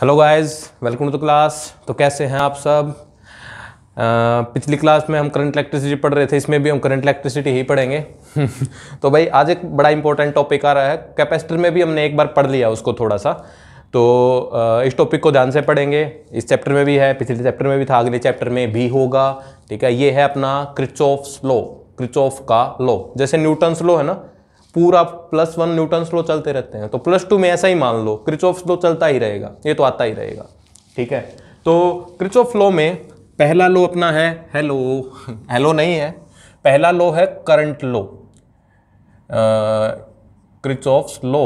Hello guys welcome to the class तो कैसे हैं आप सब आ, पिछली क्लास में हम करंट इलेक्ट्रिसिटी पढ़ रहे थे इसमें भी हम करंट इलेक्ट्रिसिटी ही पढ़ेंगे तो भाई आज एक बड़ा इंपॉर्टेंट टॉपिक आ रहा है कैपेसिटर में भी हमने एक बार पढ़ लिया उसको थोड़ा सा तो आ, इस टॉपिक को ध्यान से पढ़ेंगे इस चैप्टर में भी है पिछले चैप्टर में भी था अगले चैप्टर में भी होगा ठीक है ये है अपना Kirchhoff's law Kirchhoff का लो जैसे न्यूटन्स स्लो है ना पूरा प्लस वन न्यूटन स्लो चलते रहते हैं तो प्लस टू में ऐसा ही मान लो क्रिचोफ स्लो चलता ही रहेगा ये तो आता ही रहेगा ठीक है तो क्रिचोफ लो में पहला लो अपना है हेलो हेलो नहीं है पहला लो है करंट लो क्रिचोफ्स लो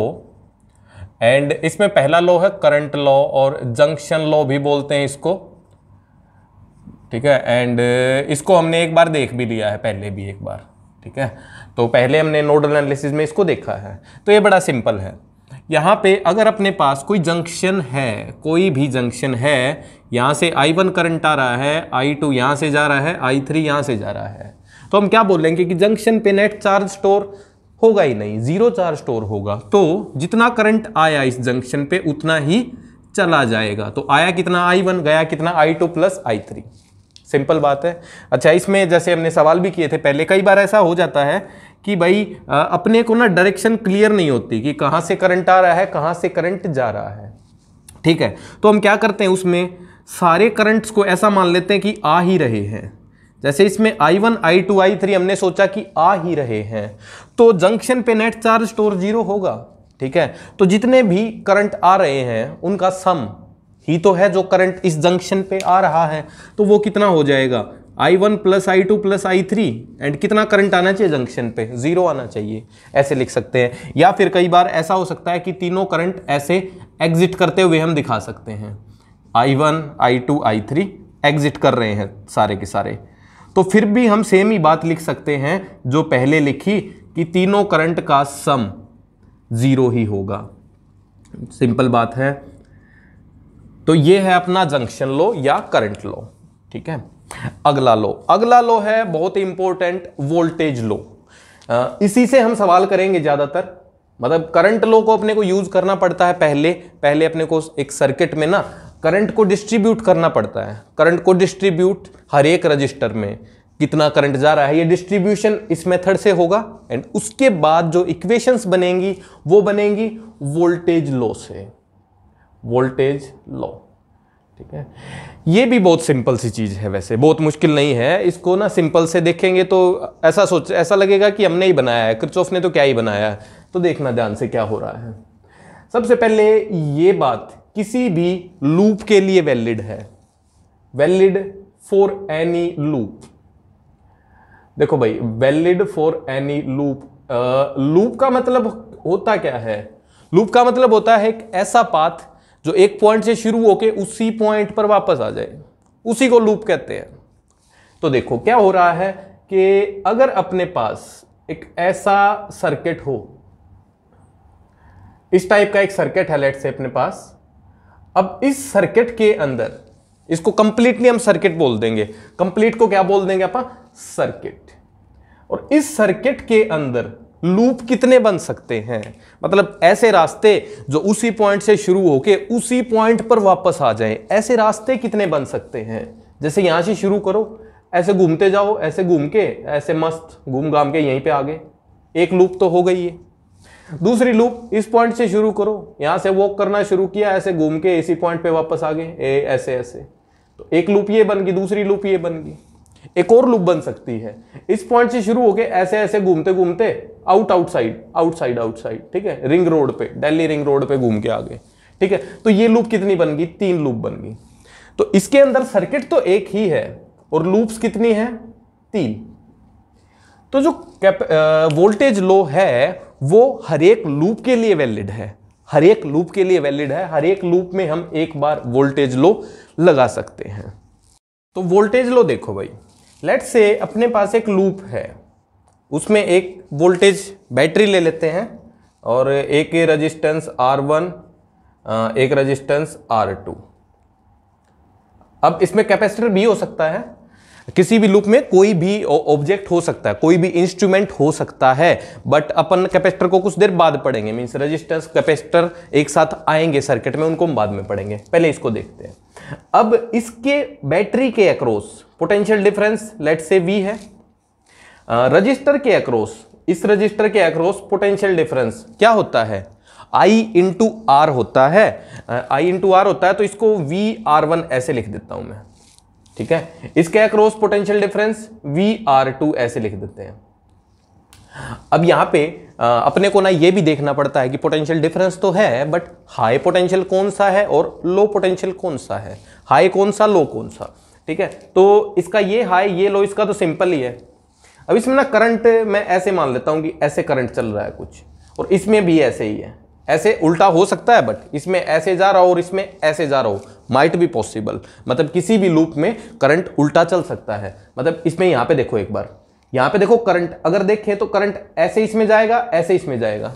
एंड इसमें पहला लो है करंट लो और जंक्शन लो भी बोलते हैं इसको ठीक है एंड इसको हमने एक बार देख भी लिया है पहले भी एक बार ठीक है तो पहले हमने नोडल एनालिसिस में इसको देखा है तो ये बड़ा सिंपल है यहाँ पे अगर अपने पास कोई जंक्शन है कोई भी जंक्शन है यहाँ से आई वन करंट आ रहा है आई टू यहाँ से जा रहा है आई थ्री यहाँ से जा रहा है तो हम क्या बोलेंगे कि जंक्शन पे नेट चार्ज स्टोर होगा ही नहीं ज़ीरो चार्ज स्टोर होगा तो जितना करंट आया इस जंक्शन पे उतना ही चला जाएगा तो आया कितना आई वन गया कितना I two plus I three simple बात है अच्छा इसमें जैसे हमने सवाल भी किए थे पहले कई बार ऐसा हो जाता है कि भाई अपने को ना डायरेक्शन क्लियर नहीं होती कि कहाँ से करंट आ रहा है कहाँ से करंट जा रहा है ठीक है तो हम क्या करते हैं उसमें सारे करंट्स को ऐसा मान लेते हैं कि आ ही रहे हैं जैसे इसमें I1, I2, I3 हमने सोचा कि आ ही रहे हैं तो जंक्शन पे नेट चार्ज स्टोर जीरो होगा ठीक है तो जितने भी करंट आ रहे हैं उनका सम ही तो है जो करंट इस जंक्शन पे आ रहा है तो वो कितना हो जाएगा I one plus I two plus I three and कितना करंट आना चाहिए जंक्शन पे जीरो आना चाहिए ऐसे लिख सकते हैं या फिर कई बार ऐसा हो सकता है कि तीनों करंट ऐसे एग्जिट करते हुए हम दिखा सकते हैं I one I two I three exit कर रहे हैं सारे के सारे तो फिर भी हम सेम ही बात लिख सकते हैं जो पहले लिखी कि तीनों करंट का सम ज़ीरो ही होगा सिंपल बात है तो ये है अपना जंक्शन लो या करंट लो ठीक है अगला लो अगला लो है बहुत ही इंपॉर्टेंट वोल्टेज लो इसी से हम सवाल करेंगे ज़्यादातर मतलब करंट लो को अपने को यूज़ करना पड़ता है पहले पहले अपने को एक सर्किट में ना करंट को डिस्ट्रीब्यूट करना पड़ता है करंट को डिस्ट्रीब्यूट हर एक रजिस्टर में कितना करंट जा रहा है ये डिस्ट्रीब्यूशन इस मेथड से होगा एंड उसके बाद जो इक्वेशंस बनेंगी वो बनेंगी वोल्टेज लो से वोल्टेज लो ठीक है ये भी बहुत सिंपल सी चीज़ है वैसे बहुत मुश्किल नहीं है इसको ना सिंपल से देखेंगे तो ऐसा सोच ऐसा लगेगा कि हमने ही बनाया है क्रिचॉफ ने तो क्या ही बनाया है तो देखना ध्यान से क्या हो रहा है सबसे पहले ये बात किसी भी लूप के लिए वैलिड है वैलिड फॉर एनी लूप देखो भाई valid for any loop loop का मतलब होता क्या है लूप का मतलब होता है एक ऐसा पाथ जो एक पॉइंट से शुरू होके उसी पॉइंट पर वापस आ जाए उसी को लूप कहते हैं तो देखो क्या हो रहा है कि अगर अपने पास एक ऐसा सर्किट हो इस टाइप का एक सर्किट है लेट से अपने पास अब इस सर्किट के अंदर इसको कंप्लीटली हम सर्किट बोल देंगे कंप्लीट को क्या बोल देंगे आप सर्किट और इस सर्किट के अंदर लूप कितने बन सकते हैं मतलब ऐसे रास्ते जो उसी पॉइंट से शुरू होके उसी पॉइंट पर वापस आ जाएं ऐसे रास्ते कितने बन सकते हैं जैसे यहाँ से शुरू करो ऐसे घूमते जाओ ऐसे घूम के ऐसे मस्त घूम घाम के यहीं पे आ गए एक लूप तो हो गई है दूसरी लूप इस पॉइंट से शुरू करो यहाँ से वॉक करना शुरू किया ऐसे घूम के इसी पॉइंट पे वापस आ गए ऐसे ऐसे तो एक लूप ये बन गई दूसरी लूप ये बन गई एक और लूप बन सकती है इस पॉइंट से शुरू होके ऐसे ऐसे घूमते घूमते आउट आउटसाइड आउटसाइड आउटसाइड ठीक है रिंग रोड पे दिल्ली रिंग रोड पे घूम के आगे ठीक है तो ये लूप कितनी बन गई तीन लूप बन गई तो इसके अंदर सर्किट तो एक ही है और लूप्स कितनी है तीन तो जो वोल्टेज लो है वो हरेक लूप के लिए वैलिड है हरेक लूप के लिए वैलिड है हरेक लूप में हम एक बार वोल्टेज लो लगा सकते हैं तो वोल्टेज लो देखो भाई लेट से अपने पास एक लूप है उसमें एक वोल्टेज बैटरी ले लेते हैं और एक रजिस्टेंस आर वन एक रजिस्टेंस आर टू अब इसमें कैपेसिटर भी हो सकता है किसी भी लूप में कोई भी ऑब्जेक्ट हो सकता है कोई भी इंस्ट्रूमेंट हो सकता है बट अपन कैपेसिटर को कुछ देर बाद पढ़ेंगे मीन्स रजिस्टर्स कैपेसिटर एक साथ आएंगे सर्किट में उनको हम बाद में पढ़ेंगे पहले इसको देखते हैं अब इसके बैटरी के अक्रॉस पोटेंशियल डिफरेंस लेट से वी है रजिस्टर के अक्रॉस इस रजिस्टर के अक्रॉस पोटेंशियल डिफरेंस क्या होता है आई इंटू आर होता है आई इंटू आर होता है तो इसको वी आर वन ऐसे लिख देता हूं मैं ठीक है इसके across potential difference V R two ऐसे लिख देते हैं अब यहां पे अपने को ना ये भी देखना पड़ता है कि पोटेंशियल डिफरेंस तो है बट हाई पोटेंशियल कौन सा है और लो पोटेंशियल कौन सा है हाई कौन सा लो कौन सा ठीक है तो इसका ये हाई ये लो इसका तो सिंपल ही है अब इसमें ना करंट मैं ऐसे मान लेता हूँ कि ऐसे करंट चल रहा है कुछ और इसमें भी ऐसे ही है ऐसे उल्टा हो सकता है बट इसमें ऐसे जा रहा हो और इसमें ऐसे जा रहा हो माइट भी पॉसिबल मतलब किसी भी लूप में करंट उल्टा चल सकता है मतलब इसमें यहां पे देखो एक बार यहां पे देखो करंट अगर देखें तो करंट ऐसे इसमें जाएगा ऐसे इसमें जाएगा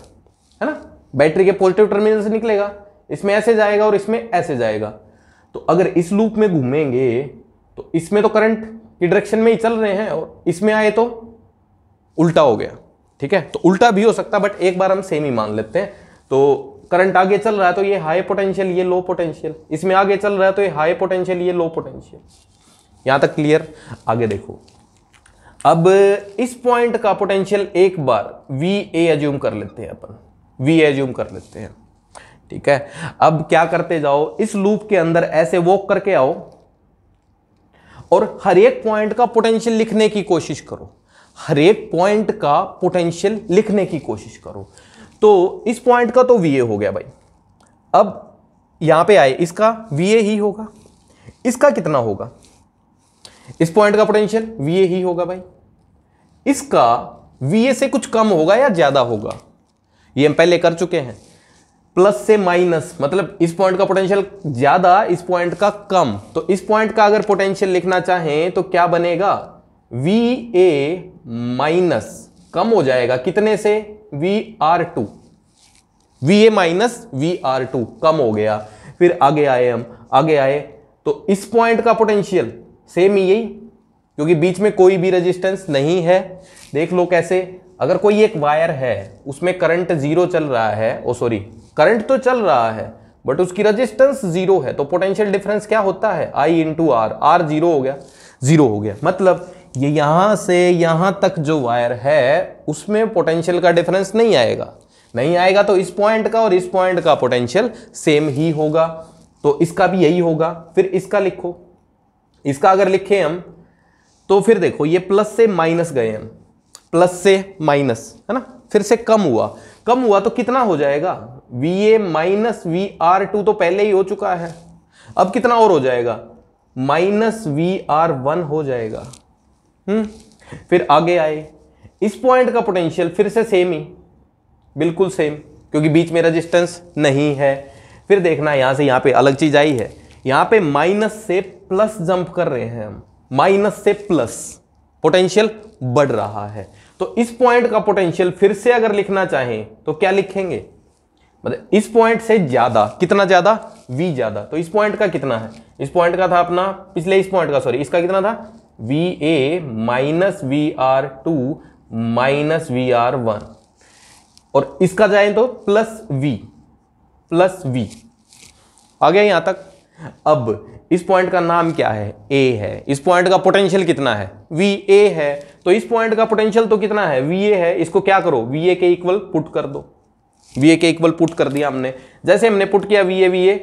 है ना बैटरी के पॉजिटिव टर्मिनल से निकलेगा इसमें ऐसे जाएगा और इसमें ऐसे जाएगा तो अगर इस लूप में घूमेंगे तो इसमें तो करंट की डायरेक्शन में ही चल रहे हैं और इसमें आए तो उल्टा हो गया ठीक है तो उल्टा भी हो सकता बट एक बार हम सेम ही मान लेते हैं तो करंट आगे चल रहा है तो ये हाई पोटेंशियल ये लो पोटेंशियल इसमें आगे चल रहा है तो ये हाई पोटेंशियल ये लो पोटेंशियल यहां तक क्लियर आगे देखो अब इस पॉइंट का पोटेंशियल एक बार वी ए एज्यूम कर लेते हैं अपन वी एज्यूम कर लेते हैं ठीक है अब क्या करते जाओ इस लूप के अंदर ऐसे वॉक करके आओ और हर एक पॉइंट का पोटेंशियल लिखने की कोशिश करो हर एक पॉइंट का पोटेंशियल लिखने की कोशिश करो तो इस पॉइंट का तो वी हो गया भाई अब यहां पे आए इसका वी ही होगा इसका कितना होगा इस पॉइंट का पोटेंशियल वी ही होगा भाई इसका वी से कुछ कम होगा या ज़्यादा होगा ये हम पहले कर चुके हैं प्लस से माइनस मतलब इस पॉइंट का पोटेंशियल ज़्यादा इस पॉइंट का कम तो इस पॉइंट का अगर पोटेंशियल लिखना चाहें तो क्या बनेगा वी ए माइनस कम हो जाएगा कितने से V R two V A minus V R two कम हो गया फिर आगे आए हम आगे आए तो इस पॉइंट का पोटेंशियल सेम यही क्योंकि बीच में कोई भी रेजिस्टेंस नहीं है देख लो कैसे अगर कोई एक वायर है उसमें करंट जीरो चल रहा है ओ सॉरी करंट तो चल रहा है बट उसकी रेजिस्टेंस जीरो है तो पोटेंशियल डिफरेंस क्या होता है I into R R zero हो गया जीरो हो गया मतलब ये यहाँ से यहाँ तक जो वायर है उसमें पोटेंशियल का डिफरेंस नहीं आएगा नहीं आएगा तो इस पॉइंट का और इस पॉइंट का पोटेंशियल सेम ही होगा तो इसका भी यही होगा फिर इसका लिखो इसका अगर लिखे हम तो फिर देखो ये प्लस से माइनस गए हम प्लस से माइनस है ना फिर से कम हुआ कम हुआ तो कितना हो जाएगा V A minus V R two तो पहले ही हो चुका है अब कितना और हो जाएगा माइनस वी आर वन हो जाएगा हम्म, फिर आगे आए इस पॉइंट का पोटेंशियल फिर से सेम ही बिल्कुल सेम क्योंकि बीच में रजिस्टेंस नहीं है फिर देखना यहाँ से यहाँ पे अलग चीज़ आई है यहाँ पे माइनस से प्लस जंप कर रहे हैं हम माइनस से प्लस पोटेंशियल बढ़ रहा है तो इस पॉइंट का पोटेंशियल फिर से अगर लिखना चाहें तो क्या लिखेंगे मतलब इस पॉइंट से ज़्यादा कितना ज़्यादा वी ज़्यादा तो इस पॉइंट का कितना है इस पॉइंट का था अपना पिछले इस पॉइंट का सॉरी इसका कितना था V A minus V R two minus V R one और इसका जाए तो प्लस वी प्लस वी आ गया यहां तक अब इस पॉइंट का नाम क्या है ए है इस पॉइंट का पोटेंशियल कितना है वी ए है तो इस पॉइंट का पोटेंशियल तो कितना है वी ए है इसको क्या करो वी ए के इक्वल पुट कर दो वी ए के इक्वल पुट कर दिया हमने जैसे हमने पुट किया V A V A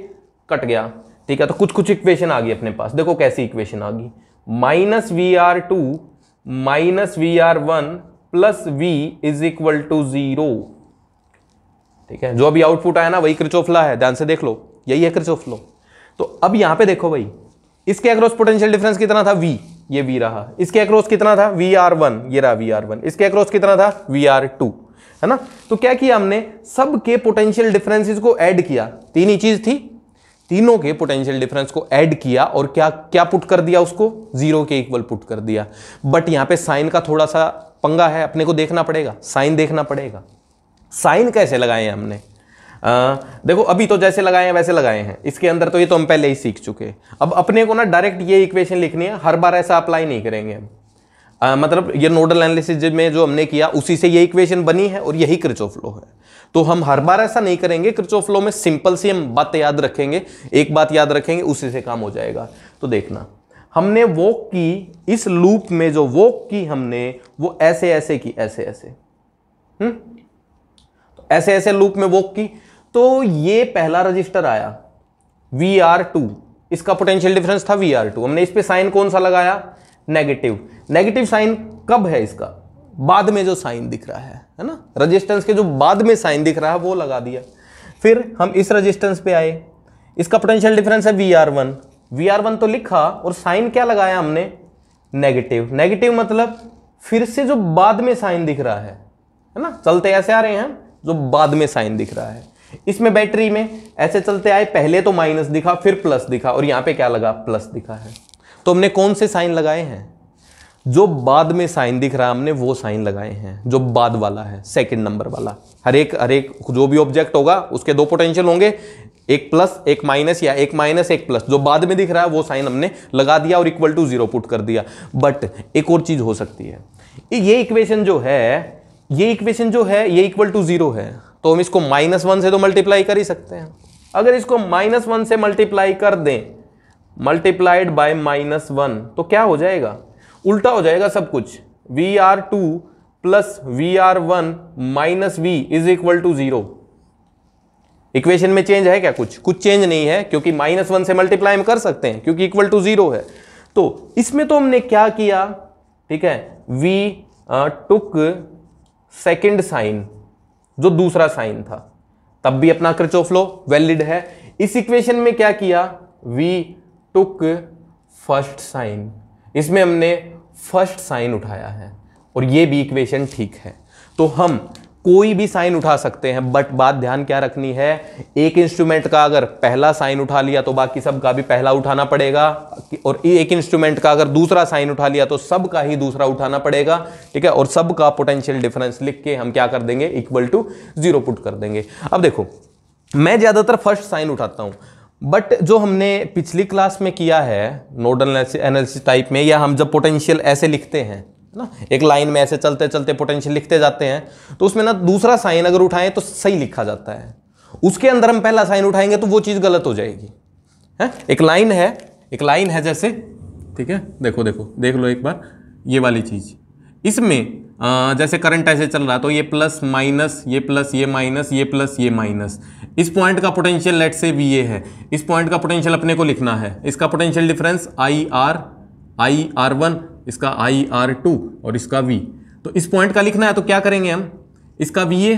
cut गया ठीक है तो कुछ कुछ इक्वेशन आ गई अपने पास देखो कैसी इक्वेशन आ गई minus V R two minus V R one plus V is equal to zero ठीक है जो अभी आउटपुट आया ना वही क्रिचोफला है ध्यान से देख लो यही है क्रिचोफ्लो तो अब यहां पे देखो भाई इसके अक्रॉस पोटेंशियल डिफरेंस कितना था वी ये वी रहा इसके अक्रॉस कितना था वी आर वन ये रहा वी आर वन इसके अक्रॉस कितना था वी आर टू है ना तो क्या किया हमने सब के पोटेंशियल डिफरेंसेस को ऐड किया तीन ही चीज थी तीनों के पोटेंशियल डिफरेंस को ऐड किया और क्या क्या पुट कर दिया उसको जीरो के इक्वल पुट कर दिया बट यहां पे साइन का थोड़ा सा पंगा है अपने को देखना पड़ेगा साइन देखना पड़ेगा साइन कैसे लगाए हैं हमने आ, देखो अभी तो जैसे लगाए हैं वैसे लगाए हैं इसके अंदर तो ये तो हम पहले ही सीख चुके हैं अब अपने को ना डायरेक्ट ये इक्वेशन लिखनी है हर बार ऐसा अप्लाई नहीं करेंगे हम आ, मतलब ये नोडल एनालिसिस में जो हमने किया उसी से ये इक्वेशन बनी है और यही क्रिचोफ लॉ है तो हम हर बार ऐसा नहीं करेंगे क्रिचोफ लॉ में सिंपल सी हम बात याद रखेंगे एक बात याद रखेंगे उसी से काम हो जाएगा तो देखना हमने वॉक की इस लूप में जो वॉक की हमने वो ऐसे ऐसे की ऐसे ऐसे हम्म तो ऐसे ऐसे लूप में वॉक की तो ये पहला रजिस्टर आया वी इसका पोटेंशियल डिफरेंस था वी हमने इस पर साइन कौन सा लगाया नेगेटिव नेगेटिव साइन कब है इसका बाद में जो साइन दिख रहा है है ना रजिस्टेंस के जो बाद में साइन दिख रहा है वो लगा दिया फिर हम इस रजिस्टेंस पे आए इसका पोटेंशियल डिफरेंस है V R one V R one तो लिखा और साइन क्या लगाया हमने नेगेटिव नेगेटिव मतलब फिर से जो बाद में साइन दिख रहा है है ना चलते ऐसे आ रहे हैं जो बाद में साइन दिख रहा है इसमें बैटरी में ऐसे चलते आए पहले तो माइनस दिखा फिर प्लस दिखा और यहां पे क्या लगा प्लस दिखा है तो हमने कौन से साइन लगाए हैं जो बाद में साइन दिख रहा है हमने वो साइन लगाए हैं जो बाद वाला है सेकंड नंबर वाला हर एक हर एक जो भी ऑब्जेक्ट होगा उसके दो पोटेंशियल होंगे एक प्लस एक माइनस या एक माइनस एक प्लस जो बाद में दिख रहा है वो साइन हमने लगा दिया और इक्वल टू जीरो पुट कर दिया बट एक और चीज हो सकती है ये इक्वेशन जो है ये इक्वेशन जो है ये इक्वल टू जीरो है तो हम इसको माइनस वन से तो मल्टीप्लाई कर ही सकते हैं अगर इसको माइनस वन से मल्टीप्लाई कर दें मल्टीप्लाइड बाय माइनस वन तो क्या हो जाएगा उल्टा हो जाएगा सब कुछ V R two plus V R one minus V is equal to zero equation में चेंज है क्या कुछ कुछ चेंज नहीं है क्योंकि माइनस वन से मल्टीप्लाई में कर सकते हैं क्योंकि इक्वल टू जीरो है तो इसमें तो हमने क्या किया ठीक है वी टुक सेकेंड साइन जो दूसरा साइन था तब भी अपना क्रच ऑफ लो वैलिड है इस इक्वेशन में क्या किया वी टुक फर्स्ट साइन इसमें हमने फर्स्ट साइन उठाया है और ये भी इक्वेशन ठीक है तो हम कोई भी साइन उठा सकते हैं बट बात ध्यान क्या रखनी है एक इंस्ट्रूमेंट का अगर पहला साइन उठा लिया तो बाकी सब का भी पहला उठाना पड़ेगा और एक इंस्ट्रूमेंट का अगर दूसरा साइन उठा लिया तो सब का ही दूसरा उठाना पड़ेगा ठीक है और सब का पोटेंशियल डिफरेंस लिख के हम क्या कर देंगे इक्वल टू जीरो पुट कर देंगे अब देखो मैं ज़्यादातर फर्स्ट साइन उठाता हूं बट जो हमने पिछली क्लास में किया है नोडल एनालिसिस टाइप में या हम जब पोटेंशियल ऐसे लिखते हैं ना एक लाइन में ऐसे चलते चलते पोटेंशियल लिखते जाते हैं तो उसमें ना दूसरा साइन अगर उठाएं तो सही लिखा जाता है उसके अंदर हम पहला साइन उठाएंगे तो वो चीज़ गलत हो जाएगी है एक लाइन है एक लाइन है जैसे ठीक है देखो देखो देख लो एक बार ये वाली चीज़ इसमें जैसे करंट ऐसे चल रहा तो ये प्लस माइनस ये प्लस ये माइनस ये प्लस ये माइनस इस पॉइंट का पोटेंशियल लेट से वी ए है इस पॉइंट का पोटेंशियल अपने को लिखना है इसका potential difference I R I R one इसका आई आर टू और इसका वी तो इस पॉइंट का लिखना है तो क्या करेंगे हम इसका वी ए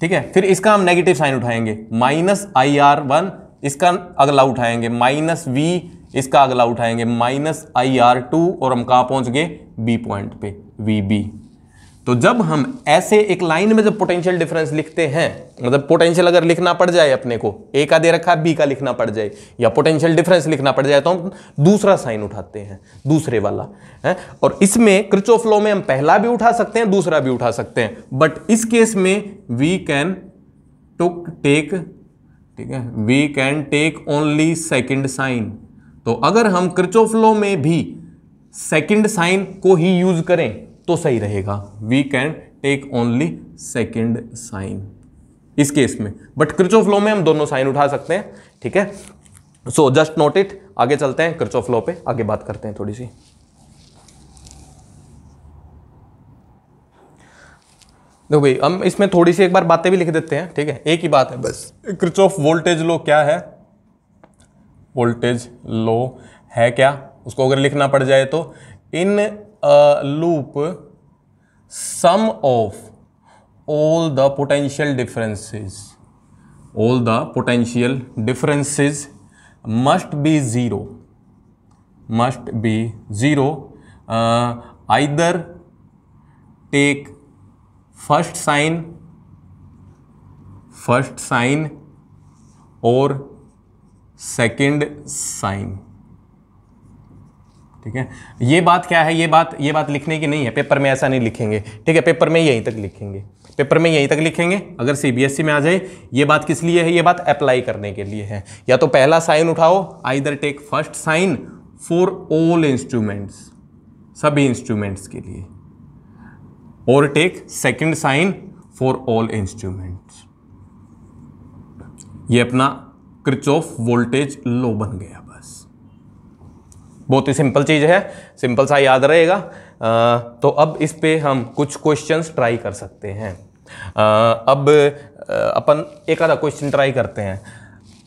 ठीक है फिर इसका हम नेगेटिव साइन उठाएंगे माइनस आई आर वन इसका अगला उठाएंगे माइनस वी इसका अगला उठाएंगे माइनस आई आर टू और हम कहाँ पहुंच गए बी पॉइंट पे वी बी तो जब हम ऐसे एक लाइन में जब पोटेंशियल डिफरेंस लिखते हैं मतलब पोटेंशियल अगर लिखना पड़ जाए अपने को ए का दे रखा है बी का लिखना पड़ जाए या पोटेंशियल डिफरेंस लिखना पड़ जाए तो हम दूसरा साइन उठाते हैं दूसरे वाला है और इसमें क्रिचो फ्लो में हम पहला भी उठा सकते हैं दूसरा भी उठा सकते हैं बट इस केस में वी कैन टुक टेक ठीक है we can take only second sign तो अगर हम क्रिचोफ्लो में भी सेकंड साइन को ही यूज करें तो सही रहेगा we can take only second sign इस केस में बट क्रिचोफ्लो में हम दोनों साइन उठा सकते हैं ठीक है सो जस्ट नोट इट आगे चलते हैं क्रिचोफ्लो पे आगे बात करते हैं थोड़ी सी देखो भाई हम इसमें थोड़ी सी एक बार बातें भी लिख देते हैं ठीक है एक ही बात है बस क्रिच ऑफ वोल्टेज लो क्या है वोल्टेज लो है क्या उसको अगर लिखना पड़ जाए तो in loop sum of all the potential differences all the potential differences must be zero must be zero either take first sign first sign और सेकेंड साइन ठीक है ये बात क्या है ये बात ये बात लिखने की नहीं है पेपर में ऐसा नहीं लिखेंगे ठीक है पेपर में यहीं तक लिखेंगे पेपर में यहीं तक लिखेंगे अगर सीबीएसई e में आ जाए ये बात किस लिए है ये बात अप्लाई करने के लिए है या तो पहला साइन उठाओ either take first sign for all instruments सभी इंस्ट्रूमेंट्स के लिए और take second sign for all instruments ये अपना क्रिचॉफ वोल्टेज लो बन गया बस बहुत ही सिंपल चीज़ है सिंपल सा याद रहेगा तो अब इस पर हम कुछ क्वेश्चंस ट्राई कर सकते हैं आ, अब अपन एक आधा क्वेश्चन ट्राई करते हैं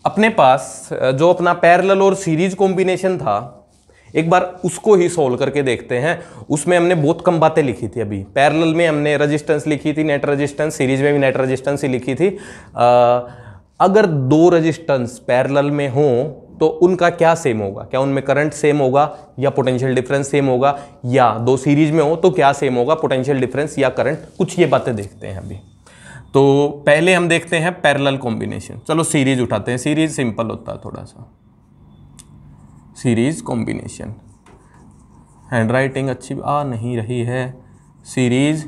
अपने पास जो अपना पैरेलल और सीरीज कॉम्बिनेशन था एक बार उसको ही सोल्व करके देखते हैं उसमें हमने बहुत कम बातें लिखी थी अभी पैरेलल में हमने रेजिस्टेंस लिखी थी नेट रेजिस्टेंस सीरीज में भी नेट रेजिस्टेंस ही लिखी थी आ, अगर दो रजिस्टेंस पैरेलल में हो तो उनका क्या सेम होगा क्या उनमें करंट सेम होगा या पोटेंशियल डिफरेंस सेम होगा या दो सीरीज में हो तो क्या सेम होगा पोटेंशियल डिफरेंस या करंट कुछ ये बातें देखते हैं अभी तो पहले हम देखते हैं पैरेलल कॉम्बिनेशन चलो सीरीज उठाते हैं सीरीज सिंपल होता है थोड़ा सा सीरीज कॉम्बिनेशन हैंड राइटिंग अच्छी आ नहीं रही है सीरीज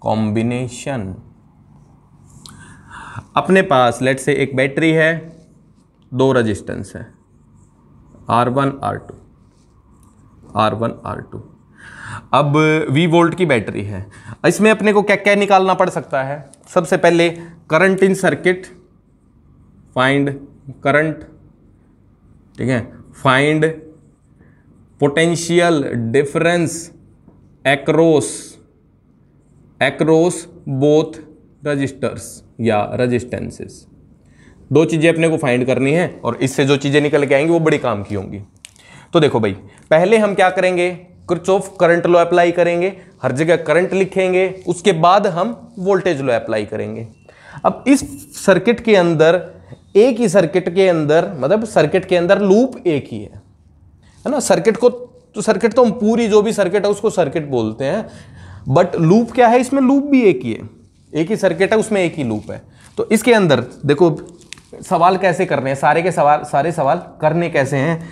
कॉम्बिनेशन अपने पास लेट से एक बैटरी है दो रजिस्टेंस है R one R two R one R two अब वी वोल्ट की बैटरी है इसमें अपने को क्या क्या निकालना पड़ सकता है सबसे पहले current in circuit find current ठीक है find potential difference across across both resistors या रजिस्टेंसेस दो चीज़ें अपने को फाइंड करनी है और इससे जो चीज़ें निकल के आएंगी वो बड़ी काम की होंगी तो देखो भाई पहले हम क्या करेंगे Kirchhoff current law apply करेंगे हर जगह करंट लिखेंगे उसके बाद हम वोल्टेज लॉ अप्लाई करेंगे अब इस सर्किट के अंदर एक ही सर्किट के अंदर मतलब सर्किट के अंदर लूप एक ही है है ना सर्किट को तो सर्किट तो हम पूरी जो भी सर्किट है उसको सर्किट बोलते हैं बट लूप क्या है इसमें लूप भी एक ही है एक ही सर्किट है उसमें एक ही लूप है तो इसके अंदर देखो सवाल कैसे कर रहे हैं सारे के सवाल सारे सवाल करने कैसे हैं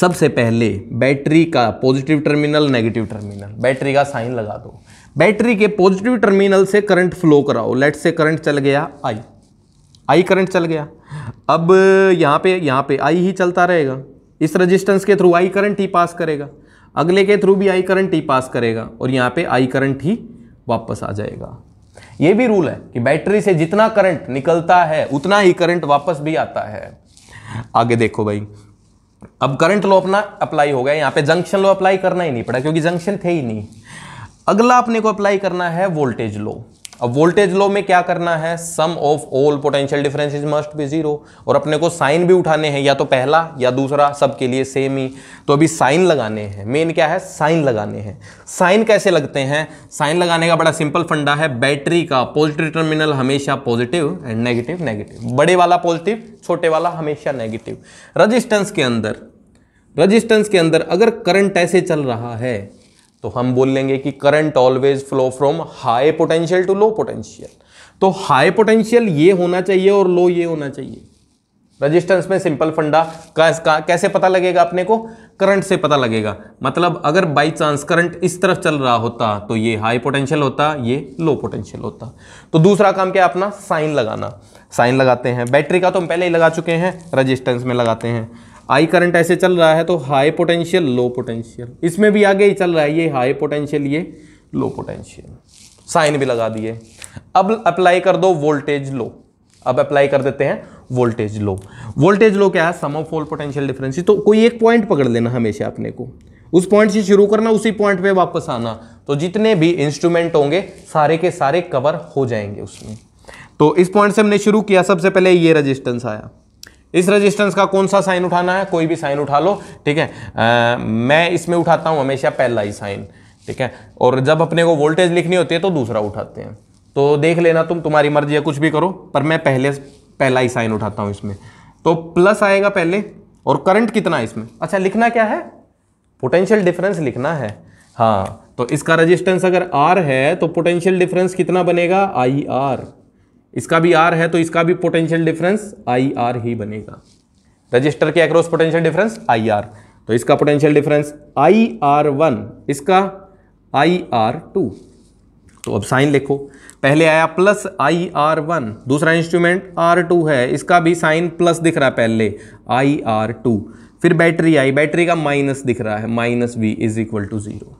सबसे पहले बैटरी का positive terminal negative terminal battery का साइन लगा दो बैटरी के पॉजिटिव टर्मिनल से करंट फ्लो कराओ लेट से करंट चल गया आई आई करंट चल गया अब यहाँ पे यहाँ पे आई ही चलता रहेगा इस रजिस्टेंस के थ्रू आई करंट ही पास करेगा अगले के थ्रू भी आई करंट ही पास करेगा और यहाँ पे आई करंट ही वापस आ जाएगा ये भी रूल है कि बैटरी से जितना करंट निकलता है उतना ही करंट वापस भी आता है आगे देखो भाई अब करंट लो अपना अप्लाई हो गया यहाँ पे जंक्शन लो अप्लाई करना ही नहीं पड़ा क्योंकि जंक्शन थे ही नहीं अगला अपने को अप्लाई करना है वोल्टेज लो अब वोल्टेज लो में क्या करना है sum of all potential difference is must be zero और अपने को साइन भी उठाने हैं या तो पहला या दूसरा सबके लिए सेम ही तो अभी साइन लगाने हैं मेन क्या है साइन लगाने हैं साइन कैसे लगते हैं साइन लगाने का बड़ा सिंपल फंडा है बैटरी का पॉजिटिव टर्मिनल हमेशा पॉजिटिव एंड नेगेटिव नेगेटिव बड़े वाला पॉजिटिव छोटे वाला हमेशा नेगेटिव रजिस्टेंस के अंदर रजिस्टेंस के अंदर अगर करंट ऐसे चल रहा है तो हम बोल लेंगे कि current always flow from high potential to low potential तो हाई पोटेंशियल ये होना चाहिए और लो ये होना चाहिए रेजिस्टेंस में सिंपल फंडा कैसे पता लगेगा अपने को करंट से पता लगेगा मतलब अगर बाय चांस करंट इस तरफ चल रहा होता तो ये हाई पोटेंशियल होता ये लो पोटेंशियल होता तो दूसरा काम क्या अपना साइन लगाना साइन लगाते हैं बैटरी का तो हम पहले ही लगा चुके हैं रजिस्टेंस में लगाते हैं आई करंट ऐसे चल रहा है तो हाई पोटेंशियल लो पोटेंशियल इसमें भी आगे ही चल रहा है ये हाई पोटेंशियल ये लो पोटेंशियल साइन भी लगा दिए अब अप्लाई कर दो वोल्टेज लो अब अप्लाई कर देते हैं वोल्टेज लो वोल्टेज लो क्या है sum of all potential difference तो कोई एक पॉइंट पकड़ लेना हमेशा अपने को उस पॉइंट से शुरू करना उसी पॉइंट पे वापस आना तो जितने भी इंस्ट्रूमेंट होंगे सारे के सारे कवर हो जाएंगे उसमें तो इस पॉइंट से हमने शुरू किया सबसे पहले ये रजिस्टेंस आया इस रेजिस्टेंस का कौन सा साइन उठाना है कोई भी साइन उठा लो ठीक है आ, मैं इसमें उठाता हूँ हमेशा पहला ही साइन ठीक है और जब अपने को वोल्टेज लिखनी होती है तो दूसरा उठाते हैं तो देख लेना तुम तुम्हारी मर्जी है कुछ भी करो पर मैं पहले पहला ही साइन उठाता हूँ इसमें तो प्लस आएगा पहले और करंट कितना है इसमें अच्छा लिखना क्या है पोटेंशियल डिफरेंस लिखना है हाँ तो इसका रेजिस्टेंस अगर आर है तो पोटेंशियल डिफरेंस कितना बनेगा आई आर इसका भी आर है तो इसका भी पोटेंशियल डिफरेंस आई आर ही बनेगा रजिस्टर के across potential difference I R तो इसका potential difference I R one इसका आई आर टू तो अब साइन लिखो पहले आया प्लस आई आर वन दूसरा इंस्ट्रूमेंट आर टू है इसका भी साइन प्लस दिख रहा है पहले आई आर टू फिर बैटरी आई बैटरी का माइनस दिख रहा है minus V is equal to zero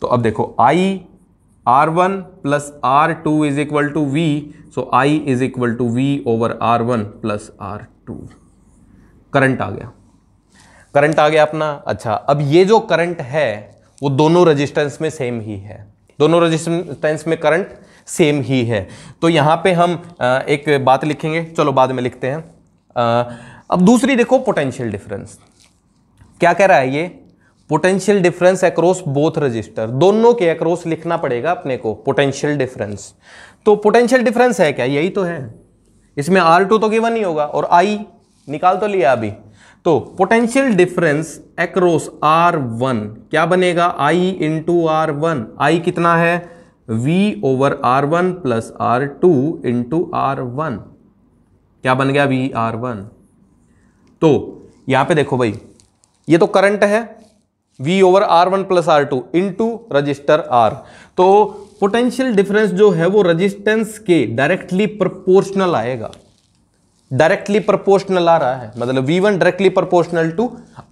तो अब देखो I R one plus R two is equal to V so I is equal to V over R one plus R two current आ गया current आ गया अपना अच्छा अब ये जो करंट है वो दोनों रजिस्टेंस में सेम ही है दोनों रजिस्टेंस में करंट सेम ही है तो यहाँ पे हम एक बात लिखेंगे चलो बाद में लिखते हैं अब दूसरी देखो पोटेंशियल डिफरेंस क्या कह रहा है ये potential difference across both resistor दोनों के अक्रॉस लिखना पड़ेगा अपने को पोटेंशियल डिफरेंस तो पोटेंशियल डिफरेंस है क्या यही तो है इसमें आर टू तो गिवन ही होगा और आई निकाल तो लिया अभी तो potential difference across R one क्या बनेगा I into R one I कितना है V over R one plus R two into R one क्या बन गया वी आर वन तो यहां पे देखो भाई ये तो करंट है V over R one plus R two into resistor R तो पोटेंशियल डिफरेंस जो है वो रजिस्टेंस के डायरेक्टली प्रपोर्शनल आएगा डायरेक्टली प्रपोर्शनल आ रहा है मतलब V1 one directly proportional to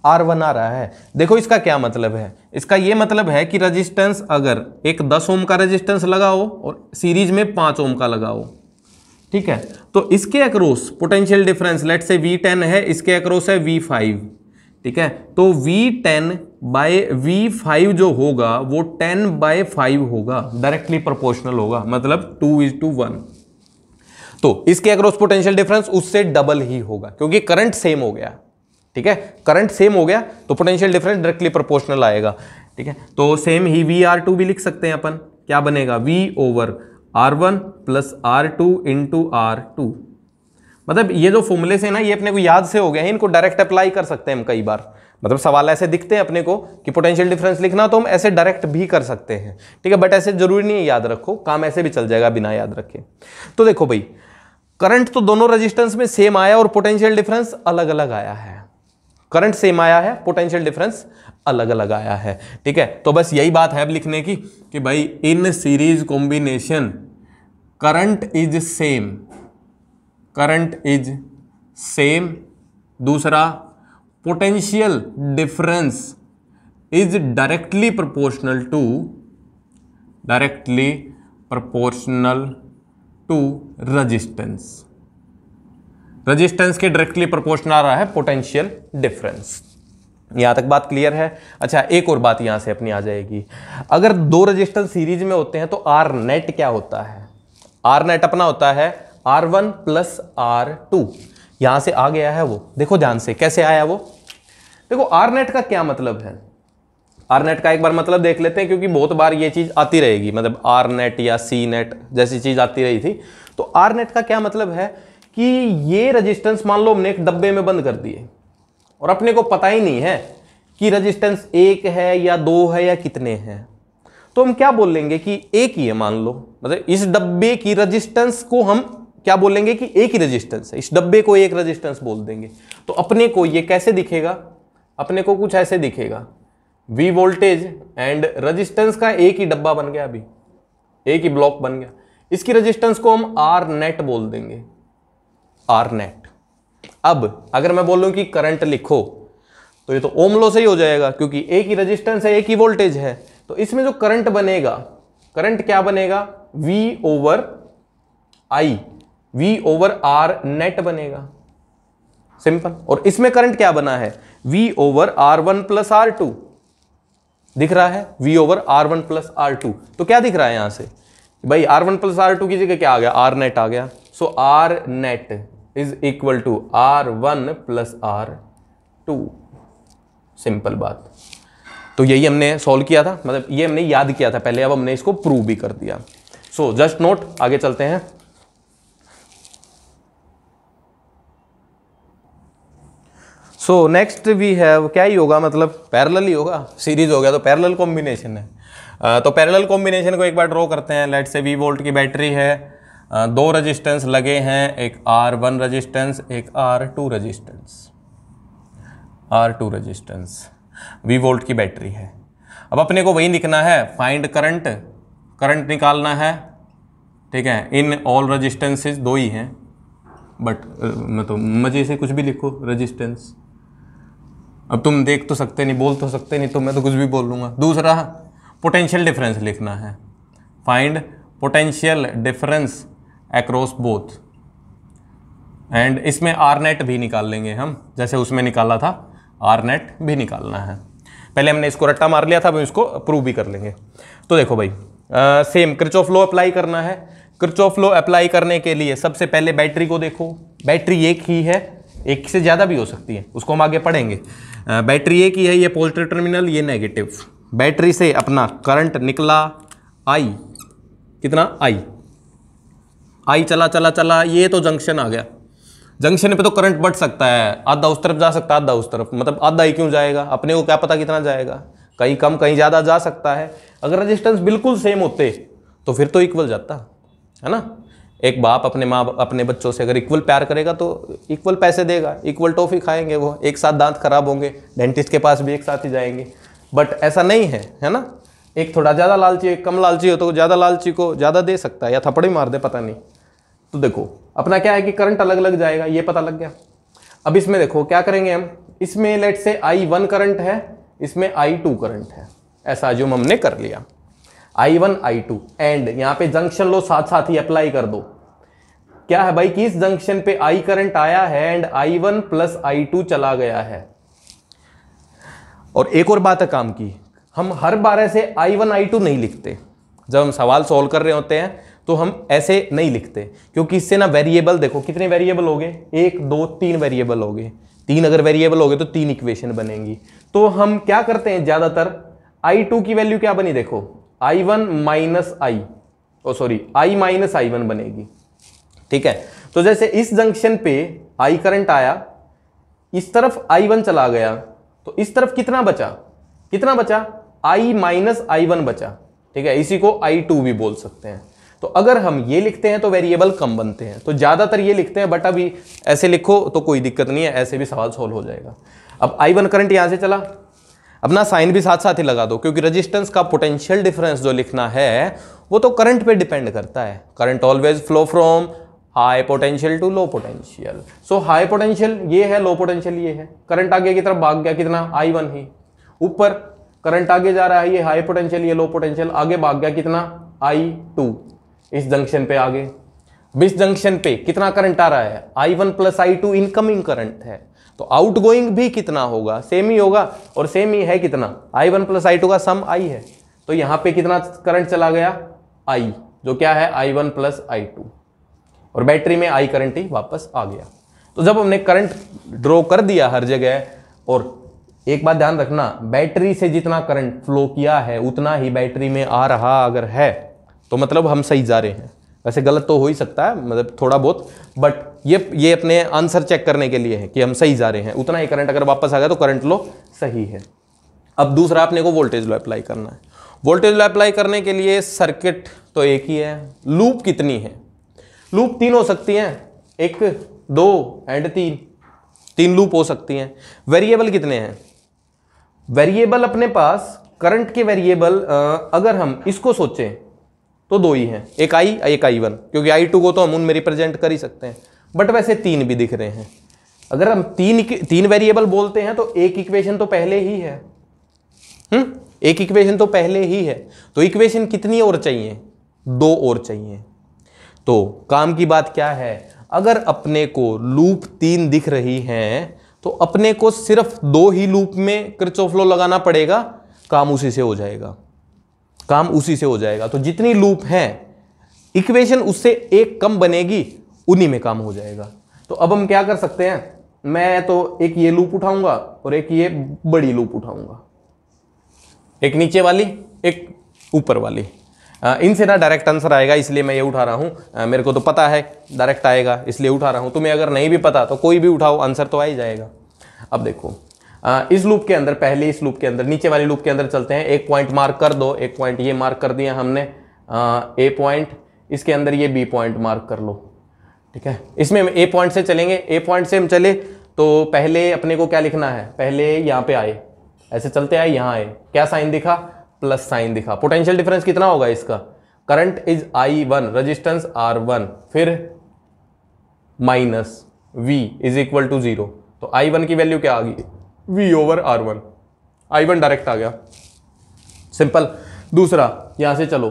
R one आ रहा है देखो इसका क्या मतलब है इसका ये मतलब है कि रजिस्टेंस अगर एक दस ओम का रजिस्टेंस लगाओ और सीरीज में पांच ओम का लगाओ ठीक है तो इसके अक्रोस पोटेंशियल डिफरेंस लेट से वी टेन है इसके अक्रोस है वी फाइव ठीक है तो V ten by V five जो होगा वो टेन बाय फाइव होगा डायरेक्टली प्रोपोर्शनल होगा मतलब टू इज टू वन तो इसके अक्रॉस पोटेंशियल डिफरेंस उससे डबल ही होगा क्योंकि करंट सेम हो गया ठीक है करंट सेम हो गया तो पोटेंशियल डिफरेंस डायरेक्टली प्रोपोर्शनल आएगा ठीक है तो सेम ही वी आर टू भी लिख सकते हैं अपन क्या बनेगा V over R one plus R two into R two मतलब ये जो फॉर्मूले से ना ये अपने को याद से हो गया है इनको डायरेक्ट अप्लाई कर सकते हैं हम कई बार मतलब सवाल ऐसे दिखते हैं अपने को कि पोटेंशियल डिफरेंस लिखना तो हम ऐसे डायरेक्ट भी कर सकते हैं ठीक है बट ऐसे जरूरी नहीं है याद रखो काम ऐसे भी चल जाएगा बिना याद रखे तो देखो भाई करंट तो दोनों रेजिस्टेंस में सेम आया और पोटेंशियल डिफरेंस अलग अलग आया है करंट सेम आया है पोटेंशियल डिफरेंस अलग अलग आया है ठीक है तो बस यही बात है अब लिखने की कि भाई in series combination current is same current is same दूसरा potential difference is directly proportional to directly proportional to resistance resistance के डायरेक्टली प्रोपोर्शनल आ रहा है पोटेंशियल डिफरेंस यहां तक बात क्लियर है अच्छा एक और बात यहाँ से अपनी आ जाएगी अगर दो रेजिस्टेंस सीरीज में होते हैं तो आर नेट क्या होता है आर नेट अपना होता है R one plus R two यहाँ से आ गया है वो देखो ध्यान से कैसे आया वो देखो आरनेट का क्या मतलब है आरनेट का एक बार मतलब देख लेते हैं क्योंकि बहुत बार ये चीज़ आती रहेगी मतलब आरनेट या सी नेट जैसी चीज़ आती रही थी तो आरनेट का क्या मतलब है कि ये रजिस्टेंस मान लो हमने एक डब्बे में बंद कर दिए और अपने को पता ही नहीं है कि रजिस्टेंस एक है या दो है या कितने हैं तो हम क्या बोलेंगे कि एक ही है मान लो मतलब इस डब्बे की रजिस्टेंस को हम क्या बोलेंगे कि एक ही रजिस्टेंस है इस डब्बे को एक रजिस्टेंस बोल देंगे तो अपने को ये कैसे दिखेगा अपने को कुछ ऐसे दिखेगा वी वोल्टेज एंड रजिस्टेंस का एक ही डब्बा बन गया अभी एक ही ब्लॉक बन गया इसकी रजिस्टेंस को हम आर नेट बोल देंगे आर नेट अब अगर मैं बोलूँ कि करंट लिखो तो ये तो ओम लो से ही हो जाएगा क्योंकि एक ही रजिस्टेंस है एक ही वोल्टेज है तो इसमें जो करंट बनेगा करंट क्या बनेगा V over I V over R net बनेगा सिंपल और इसमें करंट क्या बना है V over R one plus R two दिख रहा है V over R one plus R two तो क्या दिख रहा है यहां से भाई R1 वन प्लस आर की जगह क्या आ गया R नेट आ गया so R net is equal to R one plus R two simple बात तो यही हमने सॉल्व किया था मतलब ये हमने याद किया था पहले अब हमने इसको प्रूव भी कर दिया सो जस्ट नोट आगे चलते हैं सो नेक्स्ट वी हैव क्या ही होगा मतलब पैरेलल ही होगा सीरीज हो गया तो पैरेलल कॉम्बिनेशन है तो पैरेलल कॉम्बिनेशन को एक बार ड्रॉ करते हैं लेट से वी वोल्ट की बैटरी है दो रजिस्टेंस लगे हैं एक आर वन रजिस्टेंस एक R two resistance R two resistance V volt की बैटरी है अब अपने को वही लिखना है फाइंड करंट करंट निकालना है ठीक है इन ऑल रजिस्टेंसेज दो ही हैं बट तो मज़े से कुछ भी लिखो रजिस्टेंस अब तुम देख तो सकते नहीं बोल तो सकते नहीं तो मैं तो कुछ भी बोल लूँगा दूसरा पोटेंशियल डिफरेंस लिखना है find potential difference across both and इसमें आर नेट भी निकाल लेंगे हम जैसे उसमें निकाला था आर नेट भी निकालना है पहले हमने इसको रट्टा मार लिया था अब इसको प्रूव भी कर लेंगे तो देखो भाई आ, same Kirchhoff law apply करना है क्रिच ऑफ लो अप्लाई करने के लिए सबसे पहले बैटरी को देखो बैटरी एक ही है एक से ज़्यादा भी हो सकती है उसको हम आगे पढ़ेंगे बैटरी ए की है ये पॉजिटिव टर्मिनल ये नेगेटिव बैटरी से अपना करंट निकला आई कितना आई आई चला चला चला ये तो जंक्शन आ गया जंक्शन पे तो करंट बढ़ सकता है आधा उस तरफ जा सकता है आधा उस तरफ मतलब आधा ही क्यों जाएगा अपने को क्या पता कितना जाएगा कहीं कम कहीं ज़्यादा जा सकता है अगर रेजिस्टेंस बिल्कुल सेम होते तो फिर तो इक्वल जाता है ना एक बाप अपने माँ अपने बच्चों से अगर इक्वल प्यार करेगा तो इक्वल पैसे देगा इक्वल टॉफ़ी खाएंगे वो एक साथ दांत खराब होंगे डेंटिस्ट के पास भी एक साथ ही जाएंगे बट ऐसा नहीं है है ना एक थोड़ा ज़्यादा लालची एक कम लालची हो तो ज़्यादा लालची को ज़्यादा दे सकता है या थप्पड़ ही मार दे पता नहीं तो देखो अपना क्या है कि करंट अलग अलग जाएगा ये पता लग गया अब इसमें देखो क्या करेंगे हम इसमें लेट से आई वन करंट है इसमें आई टू करंट है ऐसा जो हमने कर लिया I one I two and यहां पे जंक्शन लो साथ साथ ही अप्लाई कर दो क्या है भाई कि इस जंक्शन पे आई करंट आया है and I one plus I two चला गया है और एक और बात है काम की हम हर बार ऐसे आई वन आई टू नहीं लिखते जब हम सवाल सॉल्व कर रहे होते हैं तो हम ऐसे नहीं लिखते क्योंकि इससे ना वेरिएबल देखो कितने वेरिएबल हो गए एक दो तीन वेरिएबल हो गए तीन अगर वेरिएबल हो गए तो तीन इक्वेशन बनेंगी तो हम क्या करते हैं ज़्यादातर आई टू की वैल्यू क्या बनी देखो I one minus I oh sorry I minus I one बनेगी ठीक है तो जैसे इस जंक्शन पे आई करंट आया इस तरफ आई वन चला गया तो इस तरफ कितना बचा कितना बचा आई माइनस आई वन बचा ठीक है इसी को आई टू भी बोल सकते हैं तो अगर हम ये लिखते हैं तो वेरिएबल कम बनते हैं तो ज़्यादातर ये लिखते हैं बट अभी ऐसे लिखो तो कोई दिक्कत नहीं है ऐसे भी सवाल सोल्व हो जाएगा अब आई वन करंट यहाँ से चला अपना साइन भी साथ साथ ही लगा दो क्योंकि रजिस्टेंस का पोटेंशियल डिफरेंस जो लिखना है वो तो करंट पे डिपेंड करता है current always flow from high potential to low potential so high potential ये है लो पोटेंशियल ये है करंट आगे की तरफ भाग गया कितना आई वन ही ऊपर करंट आगे जा रहा है ये हाई पोटेंशियल ये लो पोटेंशियल आगे भाग गया कितना आई टू इस जंक्शन पे आगे इस जंक्शन पे कितना करंट आ रहा है I one plus I two incoming current है तो आउट गोइंग भी कितना होगा सेम ही होगा और सेम ही है कितना I one plus I two का सम आई है तो यहाँ पे कितना करंट चला गया आई जो क्या है I one plus I two और बैटरी में आई करंट ही वापस आ गया तो जब हमने करंट ड्रॉ कर दिया हर जगह और एक बात ध्यान रखना बैटरी से जितना करंट फ्लो किया है उतना ही बैटरी में आ रहा अगर है तो मतलब हम सही जा रहे हैं वैसे गलत तो हो ही सकता है मतलब थोड़ा बहुत बट ये ये अपने आंसर चेक करने के लिए है कि हम सही जा रहे हैं उतना ही करंट अगर वापस आ गया तो करंट लो सही है अब दूसरा अपने को वोल्टेज लो अप्लाई करना है वोल्टेज लो अप्लाई करने के लिए सर्किट तो एक ही है लूप कितनी है लूप तीन हो सकती हैं एक दो एंड तीन तीन लूप हो सकती हैं वेरिएबल कितने हैं वेरिएबल अपने पास करंट के वेरिएबल अगर हम इसको सोचें तो दो ही हैं एक आई एक आई वन क्योंकि आई टू को तो हम उनमें रिप्रेजेंट कर ही सकते हैं बट वैसे तीन भी दिख रहे हैं अगर हम तीन तीन वेरिएबल बोलते हैं तो एक इक्वेशन तो पहले ही है हुँ? हम्म? एक इक्वेशन तो पहले ही है तो इक्वेशन कितनी और चाहिए दो और चाहिए तो काम की बात क्या है अगर अपने को लूप तीन दिख रही हैं तो अपने को सिर्फ दो ही लूप में क्रिचोफ्लो लगाना पड़ेगा काम उसी से हो जाएगा काम उसी से हो जाएगा तो जितनी लूप हैं इक्वेशन उससे एक कम बनेगी उन्हीं में काम हो जाएगा तो अब हम क्या कर सकते हैं मैं तो एक ये लूप उठाऊंगा और एक ये बड़ी लूप उठाऊंगा एक नीचे वाली एक ऊपर वाली इनसे ना डायरेक्ट आंसर आएगा इसलिए मैं ये उठा रहा हूँ मेरे को तो पता है डायरेक्ट आएगा इसलिए उठा रहा हूँ तुम्हें अगर नहीं भी पता तो कोई भी उठाओ आंसर तो आ ही जाएगा अब देखो आ, इस लूप के अंदर पहले इस लूप के अंदर नीचे वाले लूप के अंदर चलते हैं एक पॉइंट मार्क कर दो एक पॉइंट ये मार्क कर दिया हमने ए पॉइंट इसके अंदर ये बी पॉइंट मार्क कर लो ठीक है इसमें हम ए पॉइंट से चलेंगे ए पॉइंट से हम चले तो पहले अपने को क्या लिखना है पहले यहाँ पे आए ऐसे चलते आए यहाँ आए क्या साइन दिखा प्लस साइन दिखा पोटेंशियल डिफरेंस कितना होगा इसका current is I one resistance R one फिर minus V is equal to zero तो आई वन की वैल्यू क्या आ गई V over R one I one direct आ गया सिंपल दूसरा यहाँ से चलो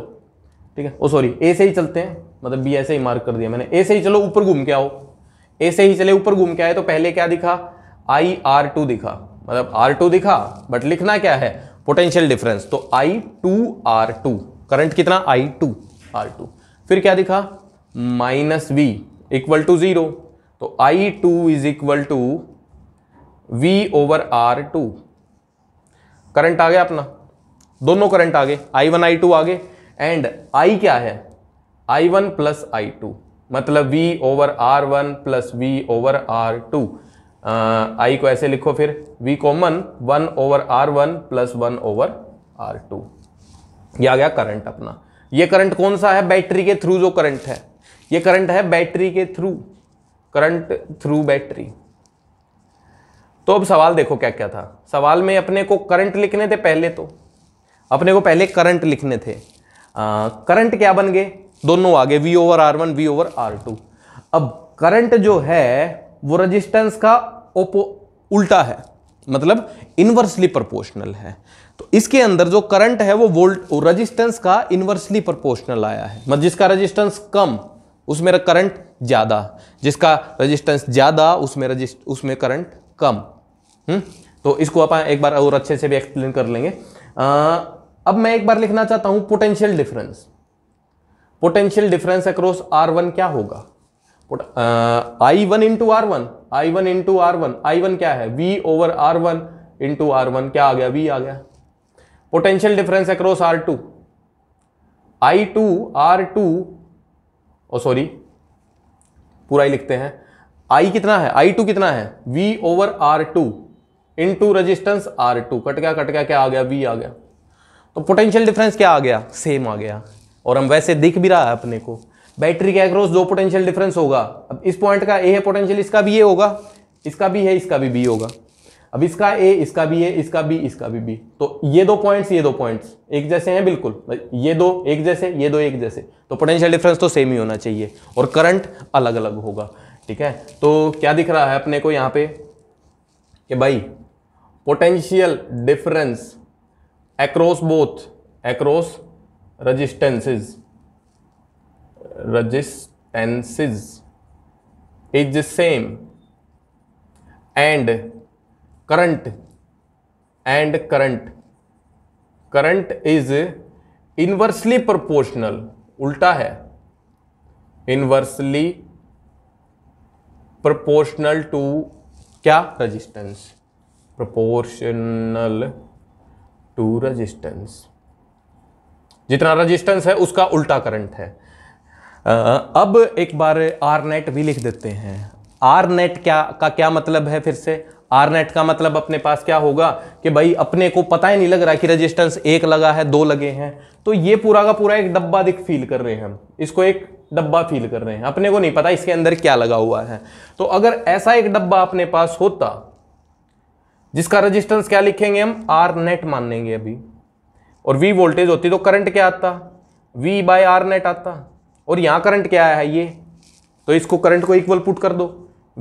ठीक है ओ सॉरी ए से ही चलते हैं मतलब बी ऐसे ही मार्क कर दिया मैंने ए से ही चलो ऊपर घूम के आओ ए से ही चले ऊपर घूम के आए तो पहले क्या दिखा आई आर टू दिखा मतलब आर टू दिखा बट लिखना क्या है पोटेंशियल डिफरेंस तो I two R two current कितना आई टू आर टू फिर क्या दिखा minus V equal to zero तो I two is equal to V over R two current आ गया अपना दोनों करंट आ गए आई वन आई टू आ गए एंड आई क्या है I one plus I two मतलब V over R one plus V over R two I को ऐसे लिखो फिर V common one over R one plus one over R two यह आ गया करंट अपना ये करंट कौन सा है बैटरी के थ्रू जो करंट है ये करंट है बैटरी के थ्रू करंट थ्रू बैटरी तो अब सवाल देखो क्या क्या था सवाल में अपने को करंट लिखने थे पहले तो अपने को पहले करंट लिखने थे करंट क्या बन गए दोनों आगे V over R one V over R two अब करंट जो है वो रेजिस्टेंस का ओपो उल्टा है मतलब इन्वर्सली प्रोपोर्शनल है तो इसके अंदर जो करंट है वो वोल्ट रेजिस्टेंस का इन्वर्सली प्रोपोर्शनल आया है मतलब जिसका रेजिस्टेंस कम उसमें करंट ज़्यादा जिसका रेजिस्टेंस ज़्यादा उसमें रजिस्ट उसमें करंट कम हुँ? हम्म? तो इसको आप एक बार और अच्छे से भी एक्सप्लेन कर लेंगे आ, अब मैं एक बार लिखना चाहता हूं potential difference potential difference across R one क्या होगा I one into R one I one into R one I one क्या है V over R one into R one क्या आ गया वी आ गया potential difference across R two I two R two oh sorry पूरा ही लिखते हैं आई कितना है आई टू कितना है V over R two into resistance R two cut गया कट गया क्या आ गया वी आ गया तो पोटेंशियल डिफरेंस क्या आ गया सेम आ गया और हम वैसे दिख भी रहा है अपने को बैटरी के अक्रॉस दो पोटेंशियल डिफरेंस होगा अब इस पॉइंट का ए है पोटेंशियल इसका भी ए होगा इसका भी है इसका भी बी होगा अब इसका ए इसका भी है इसका बी इसका भी बी तो ये दो पॉइंट्स ये दो पॉइंट्स एक जैसे हैं बिल्कुल ये दो एक जैसे ये दो एक जैसे तो पोटेंशियल डिफरेंस तो सेम ही होना चाहिए और करंट अलग अलग होगा ठीक है तो क्या दिख रहा है अपने को यहाँ पे कि भाई potential difference across both across resistances resistances is the same and current and current current is inversely proportional उल्टा है inversely proportional to क्या resistance proportional टू रजिस्टेंस जितना रजिस्टेंस है उसका उल्टा करंट है अब एक बार आर नेट भी लिख देते हैं आर नेट क्या का क्या मतलब है फिर से आर नेट का मतलब अपने पास क्या होगा कि भाई अपने को पता ही नहीं लग रहा कि रजिस्टेंस एक लगा है दो लगे हैं तो ये पूरा का पूरा एक डब्बा दिख फील कर रहे हैं हम इसको एक डब्बा फील कर रहे हैं अपने को नहीं पता इसके अंदर क्या लगा हुआ है तो अगर ऐसा एक डब्बा अपने पास होता जिसका रजिस्टेंस क्या लिखेंगे हम आर नेट मान लेंगे अभी और वी वोल्टेज होती तो करंट क्या आता वी बाय आर नेट आता और यहाँ करंट क्या आया है ये तो इसको करंट को इक्वल पुट कर दो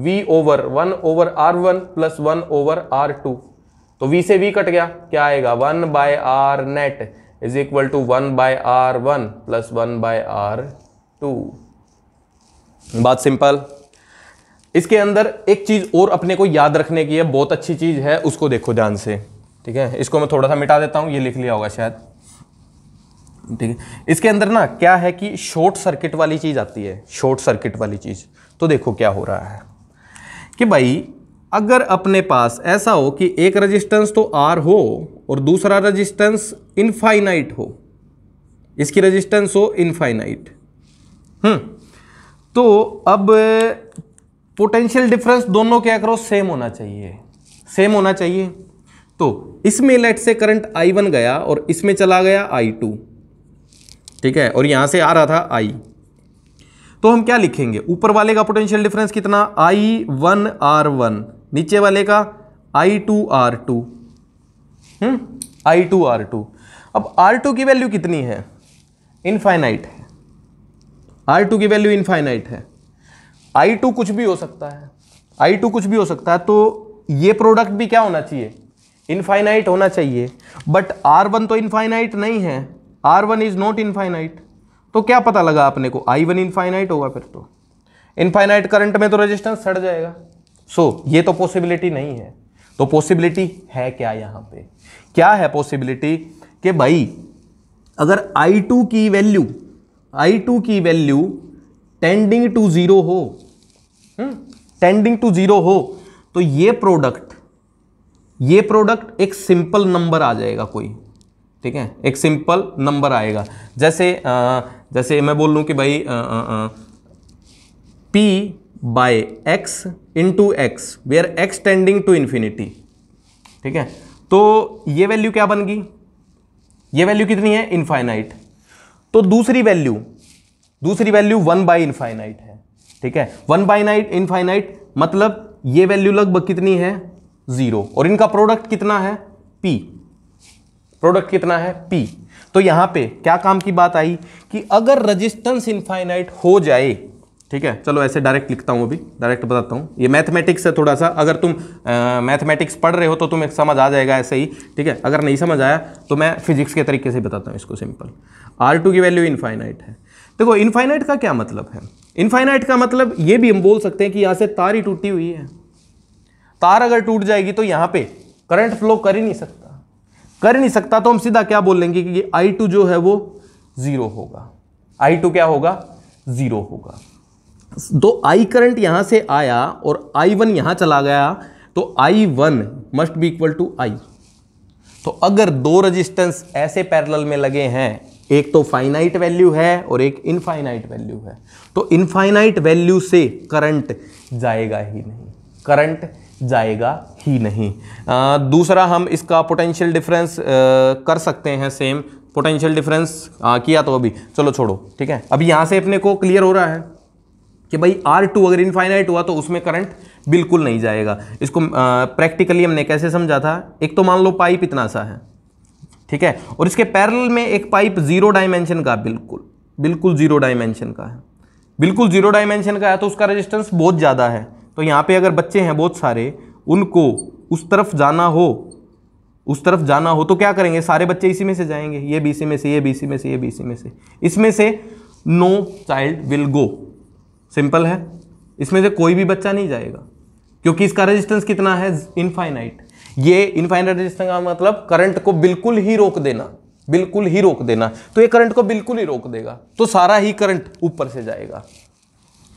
V over one over R one plus one over R two तो वी से वी कट गया क्या आएगा one by R net is equal to one by R one plus one by R two बात simple इसके अंदर एक चीज़ और अपने को याद रखने की है बहुत अच्छी चीज़ है उसको देखो ध्यान से ठीक है इसको मैं थोड़ा सा मिटा देता हूं ये लिख लिया होगा शायद ठीक है इसके अंदर ना क्या है कि शॉर्ट सर्किट वाली चीज़ आती है शॉर्ट सर्किट वाली चीज़ तो देखो क्या हो रहा है कि भाई अगर अपने पास ऐसा हो कि एक रजिस्टेंस तो आर हो और दूसरा रजिस्टेंस इनफाइनाइट हो इसकी रजिस्टेंस हो इनफाइनाइट हम्म तो अब पोटेंशियल डिफरेंस दोनों क्या करो सेम होना चाहिए सेम होना चाहिए तो इसमें लेट से करंट आई वन गया और इसमें चला गया आई टू ठीक है और यहां से आ रहा था आई तो हम क्या लिखेंगे ऊपर वाले का पोटेंशियल डिफरेंस कितना आई वन आर वन नीचे वाले का I two R two I two R two अब आर टू की वैल्यू कितनी है इनफाइनाइट है आर टू की वैल्यू इनफाइनाइट है आई टू कुछ भी हो सकता है आई टू कुछ भी हो सकता है तो ये प्रोडक्ट भी क्या होना चाहिए इनफाइनाइट होना चाहिए बट आर वन तो इनफाइनाइट नहीं है R one is not infinite तो क्या पता लगा आपने को आई वन इनफाइनाइट होगा फिर तो इनफाइनाइट करंट में तो रेजिस्टेंस सड़ जाएगा सो so, ये तो पॉसिबिलिटी नहीं है तो पॉसिबिलिटी है क्या यहाँ पे क्या है पॉसिबिलिटी कि भाई अगर आई टू की वैल्यू आई टू की वैल्यू टेंडिंग टू ज़ीरो हो टेंडिंग टू जीरो हो तो ये प्रोडक्ट ये प्रोडक्ट एक सिंपल नंबर आ जाएगा कोई ठीक है एक सिंपल नंबर आएगा जैसे आ, जैसे मैं बोल लूँ कि भाई आ, आ, आ, P by X into X R X tending to infinity ठीक है तो ये वैल्यू क्या बन गई ये वैल्यू कितनी है इनफाइनाइट तो दूसरी वैल्यू दूसरी वैल्यू वन बाई इनफाइनाइट है ठीक है वन बाई नाइट इनफाइनाइट मतलब ये वैल्यू लगभग कितनी है जीरो और इनका प्रोडक्ट कितना है पी प्रोडक्ट कितना है पी तो यहां पे क्या काम की बात आई कि अगर रजिस्टेंस इनफाइनाइट हो जाए ठीक है चलो ऐसे डायरेक्ट लिखता हूं अभी डायरेक्ट बताता हूं ये मैथमेटिक्स है थोड़ा सा अगर तुम मैथमेटिक्स पढ़ रहे हो तो तुम्हें समझ आ जाएगा ऐसे ही ठीक है अगर नहीं समझ आया तो मैं फिजिक्स के तरीके से बताता हूँ इसको सिंपल आर टू की वैल्यू इनफाइनाइट है देखो इनफाइनाइट का क्या मतलब है इनफाइनाइट का मतलब ये भी हम बोल सकते हैं कि यहां से तार ही टूटी हुई है तार अगर टूट जाएगी तो यहां पे करंट फ्लो कर ही नहीं सकता कर नहीं सकता तो हम सीधा क्या बोल लेंगे कि आई टू जो है वो ज़ीरो होगा आई टू क्या होगा ज़ीरो होगा तो आई करंट यहां से आया और आई वन यहां चला गया तो I one must be equal to I तो अगर दो रजिस्टेंस ऐसे पैरेलल में लगे हैं एक तो फाइनाइट वैल्यू है और एक इनफाइनाइट वैल्यू है तो इनफाइनाइट वैल्यू से करंट जाएगा ही नहीं करंट जाएगा ही नहीं आ, दूसरा हम इसका पोटेंशियल डिफरेंस कर सकते हैं सेम पोटेंशियल डिफरेंस किया तो अभी चलो छोड़ो ठीक है अभी यहाँ से अपने को क्लियर हो रहा है कि भाई आर टू अगर इनफाइनाइट हुआ तो उसमें करंट बिल्कुल नहीं जाएगा इसको प्रैक्टिकली हमने कैसे समझा था एक तो मान लो पाइप इतना सा है ठीक है और इसके पैरल में एक पाइप जीरो डायमेंशन का बिल्कुल बिल्कुल जीरो डायमेंशन का है बिल्कुल जीरो डायमेंशन का है तो उसका रेजिस्टेंस बहुत ज़्यादा है तो यहाँ पे अगर बच्चे हैं बहुत सारे उनको उस तरफ जाना हो उस तरफ जाना हो तो क्या करेंगे सारे बच्चे इसी में से जाएंगे ये बी सी में से ये बी सी में से ये बी सी में से इसमें से no child will go simple है इसमें से कोई भी बच्चा नहीं जाएगा क्योंकि इसका रजिस्टेंस कितना है इनफाइनाइट ये इनफाइन रेजिस्टेंस का मतलब करंट को बिल्कुल ही रोक देना बिल्कुल ही रोक देना तो ये करंट को बिल्कुल ही रोक देगा तो सारा ही करंट ऊपर से जाएगा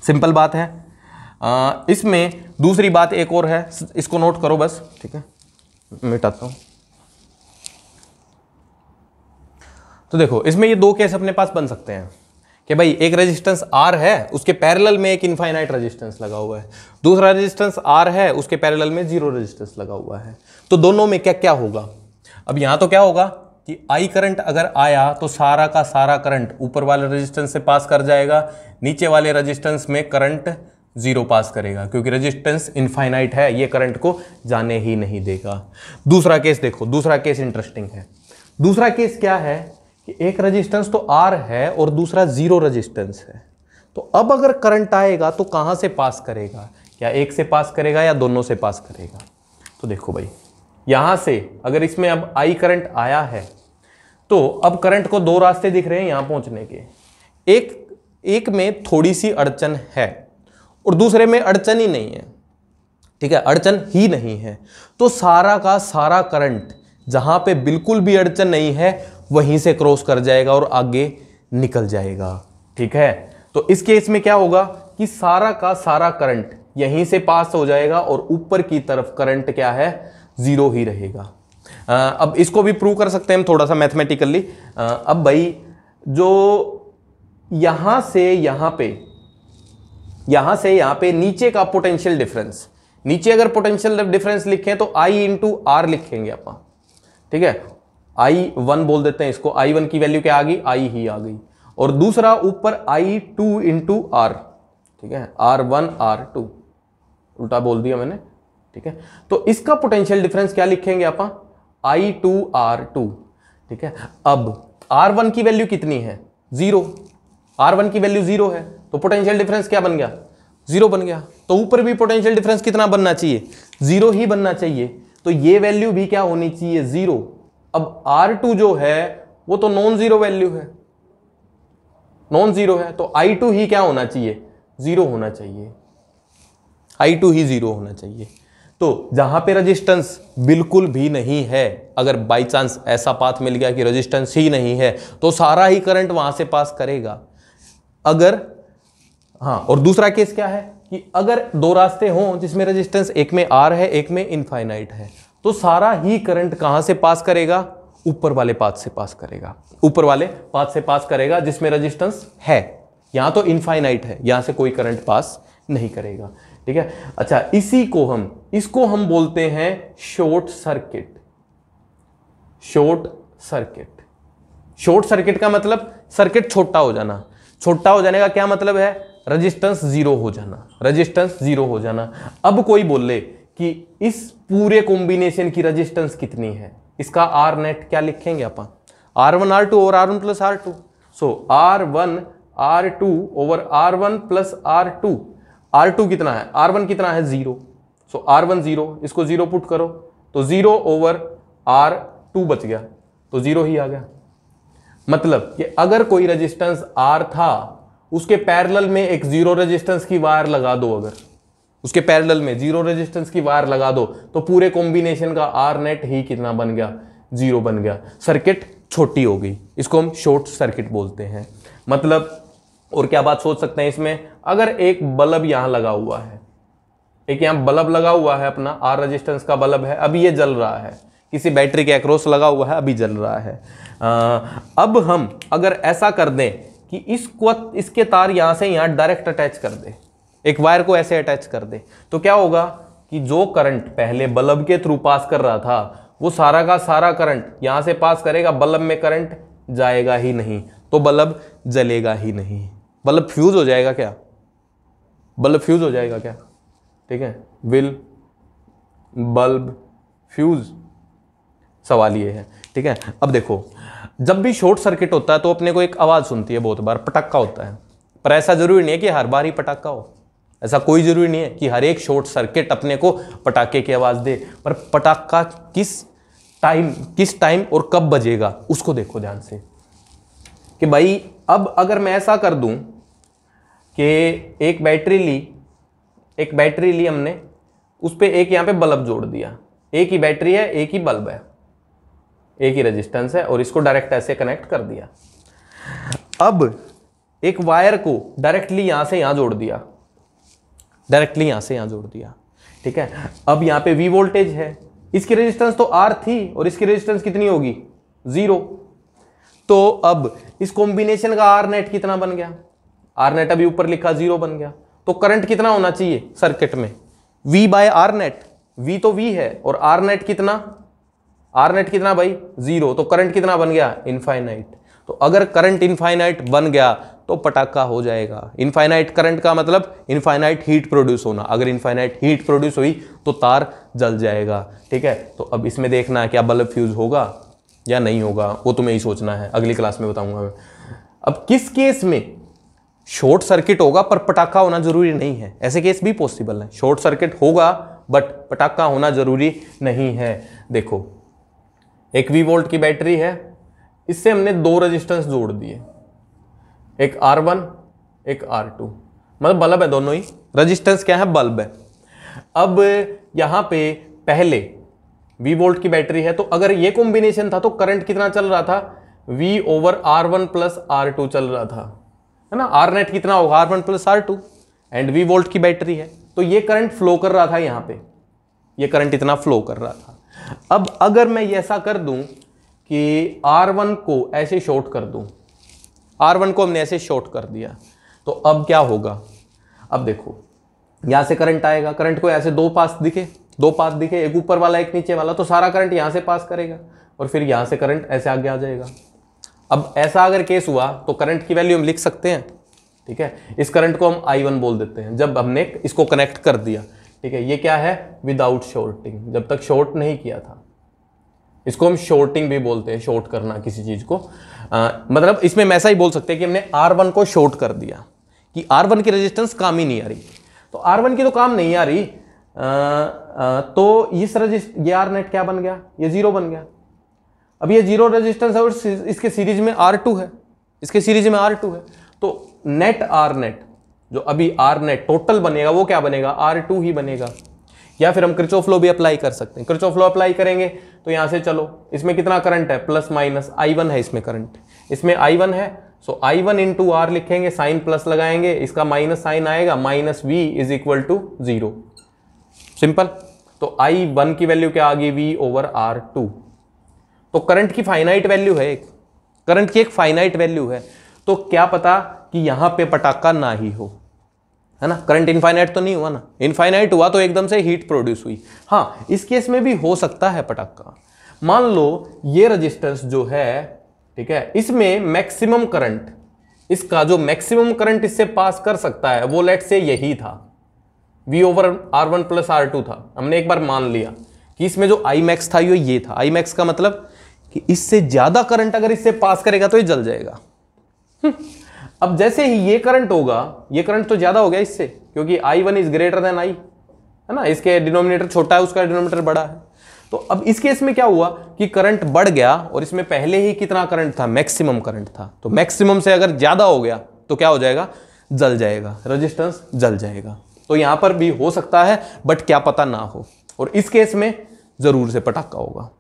सिंपल बात है आ, इसमें दूसरी बात एक और है इसको नोट करो बस ठीक है मिटाता हूँ तो देखो इसमें ये दो केस अपने पास बन सकते हैं कि भाई एक रेजिस्टेंस आर है उसके पैरेलल में एक इनफाइनाइट रेजिस्टेंस लगा हुआ है दूसरा रेजिस्टेंस आर है उसके पैरेलल में जीरो रेजिस्टेंस लगा हुआ है तो दोनों में क्या क्या होगा अब यहाँ तो क्या होगा कि आई करंट अगर आया तो सारा का सारा करंट ऊपर वाले रजिस्टेंस से पास कर जाएगा नीचे वाले रजिस्टेंस में करंट जीरो पास करेगा क्योंकि रेजिस्टेंस इनफाइनाइट है ये करंट को जाने ही नहीं देगा दूसरा केस देखो दूसरा केस इंटरेस्टिंग है दूसरा केस क्या है कि एक रजिस्टेंस तो आर है और दूसरा जीरो रजिस्टेंस है तो अब अगर करंट आएगा तो कहां से पास करेगा या एक से पास करेगा या दोनों से पास करेगा तो देखो भाई यहां से अगर इसमें अब आई करंट आया है तो अब करंट को दो रास्ते दिख रहे हैं यहां पहुंचने के एक एक में थोड़ी सी अड़चन है और दूसरे में अड़चन ही नहीं है ठीक है अड़चन ही नहीं है तो सारा का सारा करंट जहां पे बिल्कुल भी अड़चन नहीं है वहीं से क्रॉस कर जाएगा और आगे निकल जाएगा ठीक है तो इस केस में क्या होगा कि सारा का सारा करंट यहीं से पास हो जाएगा और ऊपर की तरफ करंट क्या है ज़ीरो ही रहेगा आ, अब इसको भी प्रूव कर सकते हैं हम थोड़ा सा मैथमेटिकली अब भाई जो यहां से यहाँ पे यहां से यहाँ पे नीचे का पोटेंशियल डिफरेंस नीचे अगर पोटेंशियल डिफरेंस लिखें तो आई इंटू आर लिखेंगे आप ठीक है आई वन बोल देते हैं इसको आई वन की वैल्यू क्या आ गई आई ही आ गई और दूसरा ऊपर आई टू इंटू आर ठीक है आर वन आर टू उल्टा बोल दिया मैंने ठीक है तो इसका पोटेंशियल डिफरेंस क्या लिखेंगे आप आई टू आर टू ठीक है अब आर वन की वैल्यू कितनी है जीरो आर वन की वैल्यू जीरो है तो पोटेंशियल डिफरेंस क्या बन गया जीरो बन गया तो ऊपर भी पोटेंशियल डिफरेंस कितना बनना चाहिए जीरो ही बनना चाहिए तो ये वैल्यू भी क्या होनी चाहिए जीरो अब R2 जो है वो तो नॉन जीरो वैल्यू है नॉन जीरो है तो I2 ही क्या होना चाहिए जीरो होना चाहिए I2 ही जीरो होना चाहिए तो जहां पे रेजिस्टेंस बिल्कुल भी नहीं है अगर बाय चांस ऐसा पाथ मिल गया कि रेजिस्टेंस ही नहीं है तो सारा ही करंट वहां से पास करेगा अगर हाँ और दूसरा केस क्या है कि अगर दो रास्ते हों जिसमें रेजिस्टेंस एक में आर है एक में इनफाइनाइट है तो सारा ही करंट कहां से पास करेगा ऊपर वाले पाथ से पास करेगा ऊपर वाले पाथ से पास करेगा जिसमें रजिस्टेंस है यहां तो इनफाइनाइट है यहां से कोई करंट पास नहीं करेगा ठीक है अच्छा इसी को हम इसको हम बोलते हैं short circuit short circuit short circuit का मतलब सर्किट छोटा हो जाना छोटा हो जाने का क्या मतलब है रजिस्टेंस जीरो हो जाना रजिस्टेंस जीरो हो जाना अब कोई बोल ले कि इस पूरे कॉम्बिनेशन की रजिस्टेंस कितनी है इसका आर नेट क्या लिखेंगे अपन आर वन आर टू और R one plus R two so R one R two over R one plus R two R two कितना है आर वन कितना है zero so R one zero इसको zero put करो तो zero over R to बच गया तो जीरो ही आ गया मतलब कि अगर कोई रजिस्टेंस आर था उसके पैरेलल में एक जीरो रजिस्टेंस की वायर लगा दो अगर उसके पैरेलल में जीरो रेजिस्टेंस की वायर लगा दो तो पूरे कॉम्बिनेशन का आर नेट ही कितना बन गया जीरो बन गया सर्किट छोटी हो गई इसको हम शॉर्ट सर्किट बोलते हैं मतलब और क्या बात सोच सकते हैं इसमें अगर एक बल्ब यहाँ लगा हुआ है एक यहाँ बल्ब लगा हुआ है अपना आर रजिस्टेंस का बल्ब है अभी ये जल रहा है किसी बैटरी के एक्रोस लगा हुआ है अभी जल रहा है आ, अब हम अगर ऐसा कर दें कि इसको इसके तार यहाँ से यहाँ डायरेक्ट अटैच कर दें एक वायर को ऐसे अटैच कर दे तो क्या होगा कि जो करंट पहले बल्ब के थ्रू पास कर रहा था वो सारा का सारा करंट यहाँ से पास करेगा बल्ब में करंट जाएगा ही नहीं तो बल्ब जलेगा ही नहीं बल्ब फ्यूज हो जाएगा क्या बल्ब फ्यूज हो जाएगा क्या ठीक है विल बल्ब फ्यूज सवाल ये है ठीक है अब देखो जब भी शॉर्ट सर्किट होता है तो अपने को एक आवाज़ सुनती है बहुत बार पटाखा होता है पर ऐसा ज़रूरी नहीं है कि हर बार ही पटाखा हो ऐसा कोई ज़रूरी नहीं है कि हर एक शॉर्ट सर्किट अपने को पटाखे की आवाज़ दे पर पटाखा किस टाइम किस टाइम और कब बजेगा उसको देखो ध्यान से कि भाई अब अगर मैं ऐसा कर दूं कि एक बैटरी ली एक बैटरी ली हमने उस पर एक यहाँ पे बल्ब जोड़ दिया एक ही बैटरी है एक ही बल्ब है एक ही रेजिस्टेंस है और इसको डायरेक्ट ऐसे कनेक्ट कर दिया अब एक वायर को डायरेक्टली यहाँ से यहाँ जोड़ दिया डायरेक्टली यहाँ से यहाँ जोड़ दिया ठीक है अब यहाँ पे वी वोल्टेज है इसकी रेजिस्टेंस तो आर थी और इसकी रेजिस्टेंस कितनी होगी जीरो तो अब इस कॉम्बिनेशन का आर नेट कितना बन गया आर नेट अभी ऊपर लिखा जीरो बन गया तो करंट कितना होना चाहिए सर्किट में V by R net V तो वी है और आर नेट कितना आर नेट कितना भाई जीरो तो करंट कितना बन गया इनफाइनाइट तो अगर करंट इनफाइनाइट बन गया तो पटाखा हो जाएगा इनफाइनाइट करंट का मतलब इनफाइनाइट हीट प्रोड्यूस होना अगर इनफाइनाइट हीट प्रोड्यूस हुई तो तार जल जाएगा ठीक है तो अब इसमें देखना है क्या बल्ब फ्यूज होगा या नहीं होगा वो तुम्हें ही सोचना है अगली क्लास में बताऊंगा मैं अब किस केस में शॉर्ट सर्किट होगा पर पटाखा होना जरूरी नहीं है ऐसे केस भी पॉसिबल है शॉर्ट सर्किट होगा बट पटाखा होना जरूरी नहीं है देखो एक वी वोल्ट की बैटरी है इससे हमने दो रजिस्टेंस जोड़ दिए एक आर वन एक आर टू मतलब बल्ब है दोनों ही रजिस्टेंस क्या है बल्ब है अब यहाँ पे पहले वी वोल्ट की बैटरी है तो अगर ये कॉम्बिनेशन था तो करंट कितना चल रहा था V over R one plus R two चल रहा था है ना आर नेट कितना होगा R one plus R two and V volt की बैटरी है तो ये करंट फ्लो कर रहा था यहाँ पे ये करंट इतना फ्लो कर रहा था अब अगर मैं ऐसा कर दूं कि आर वन को ऐसे शॉर्ट कर दूं आर वन को हमने ऐसे शॉर्ट कर दिया तो अब क्या होगा अब देखो यहाँ से करंट आएगा करंट को ऐसे दो पास दिखे दो पास दिखे एक ऊपर वाला एक नीचे वाला तो सारा करंट यहाँ से पास करेगा और फिर यहाँ से करंट ऐसे आगे आ जाएगा अब ऐसा अगर केस हुआ तो करंट की वैल्यू हम लिख सकते हैं ठीक है इस करंट को हम आई वन बोल देते हैं जब हमने इसको कनेक्ट कर दिया ठीक है ये क्या है विदाउट शॉर्टिंग जब तक शॉर्ट नहीं किया था इसको हम शॉर्टिंग भी बोलते हैं शॉर्ट करना किसी चीज़ को आ, मतलब इसमें ऐसा ही बोल सकते हैं कि हमने वन को शॉर्ट कर दिया कि वन की रेजिस्टेंस काम ही नहीं आ रही तो वन की तो काम नहीं आ रही आ, आ, तो इस रजिस्ट ये आर नेट क्या बन गया ये जीरो बन गया अब ये जीरो रेजिस्टेंस है और इसके सीरीज में आर टू है इसके सीरीज में आर टू है तो नेट आर नेट जो अभी आर नेट टोटल बनेगा वो क्या बनेगा आर टू ही बनेगा या फिर हम क्रिचो फ्लो भी अप्लाई कर सकते हैं क्रिचो फ्लो अप्लाई करेंगे तो यहाँ से चलो इसमें कितना करंट है प्लस माइनस आई वन है इसमें करंट इसमें आई वन है so I one two R लिखेंगे साइन प्लस लगाएंगे इसका माइनस साइन आएगा minus V is equal to zero simple तो आई वन की वैल्यू क्या आ गई वी ओवर आर टू तो करंट की फाइनाइट वैल्यू है एक करंट की एक फाइनाइट वैल्यू है तो क्या पता कि यहां पे पटाखा ना ही हो है ना करंट इनफाइनाइट तो नहीं हुआ ना इनफाइनाइट हुआ तो एकदम से हीट प्रोड्यूस हुई हाँ इस केस में भी हो सकता है पटाखा मान लो ये रजिस्टेंस जो है ठीक है इसमें मैक्सिमम करंट इसका जो मैक्सिमम करंट इससे पास कर सकता है वो लेट से यही था V over R one plus R two था हमने एक बार मान लिया कि इसमें जो आई मैक्स था ये ये था आई मैक्स का मतलब कि इससे ज़्यादा करंट अगर इससे पास करेगा तो ये जल जाएगा हम्म। अब जैसे ही ये करंट होगा ये करंट तो ज़्यादा हो गया इससे क्योंकि I one is greater than I है ना इसके डिनोमिनेटर छोटा है उसका डिनोमिनेटर बड़ा है तो अब इस केस में क्या हुआ कि करंट बढ़ गया और इसमें पहले ही कितना करंट था मैक्सिमम करंट था तो मैक्सिमम से अगर ज़्यादा हो गया तो क्या हो जाएगा जल जाएगा रजिस्टेंस जल जाएगा तो यहाँ पर भी हो सकता है बट क्या पता ना हो और इस केस में ज़रूर से पटाखा होगा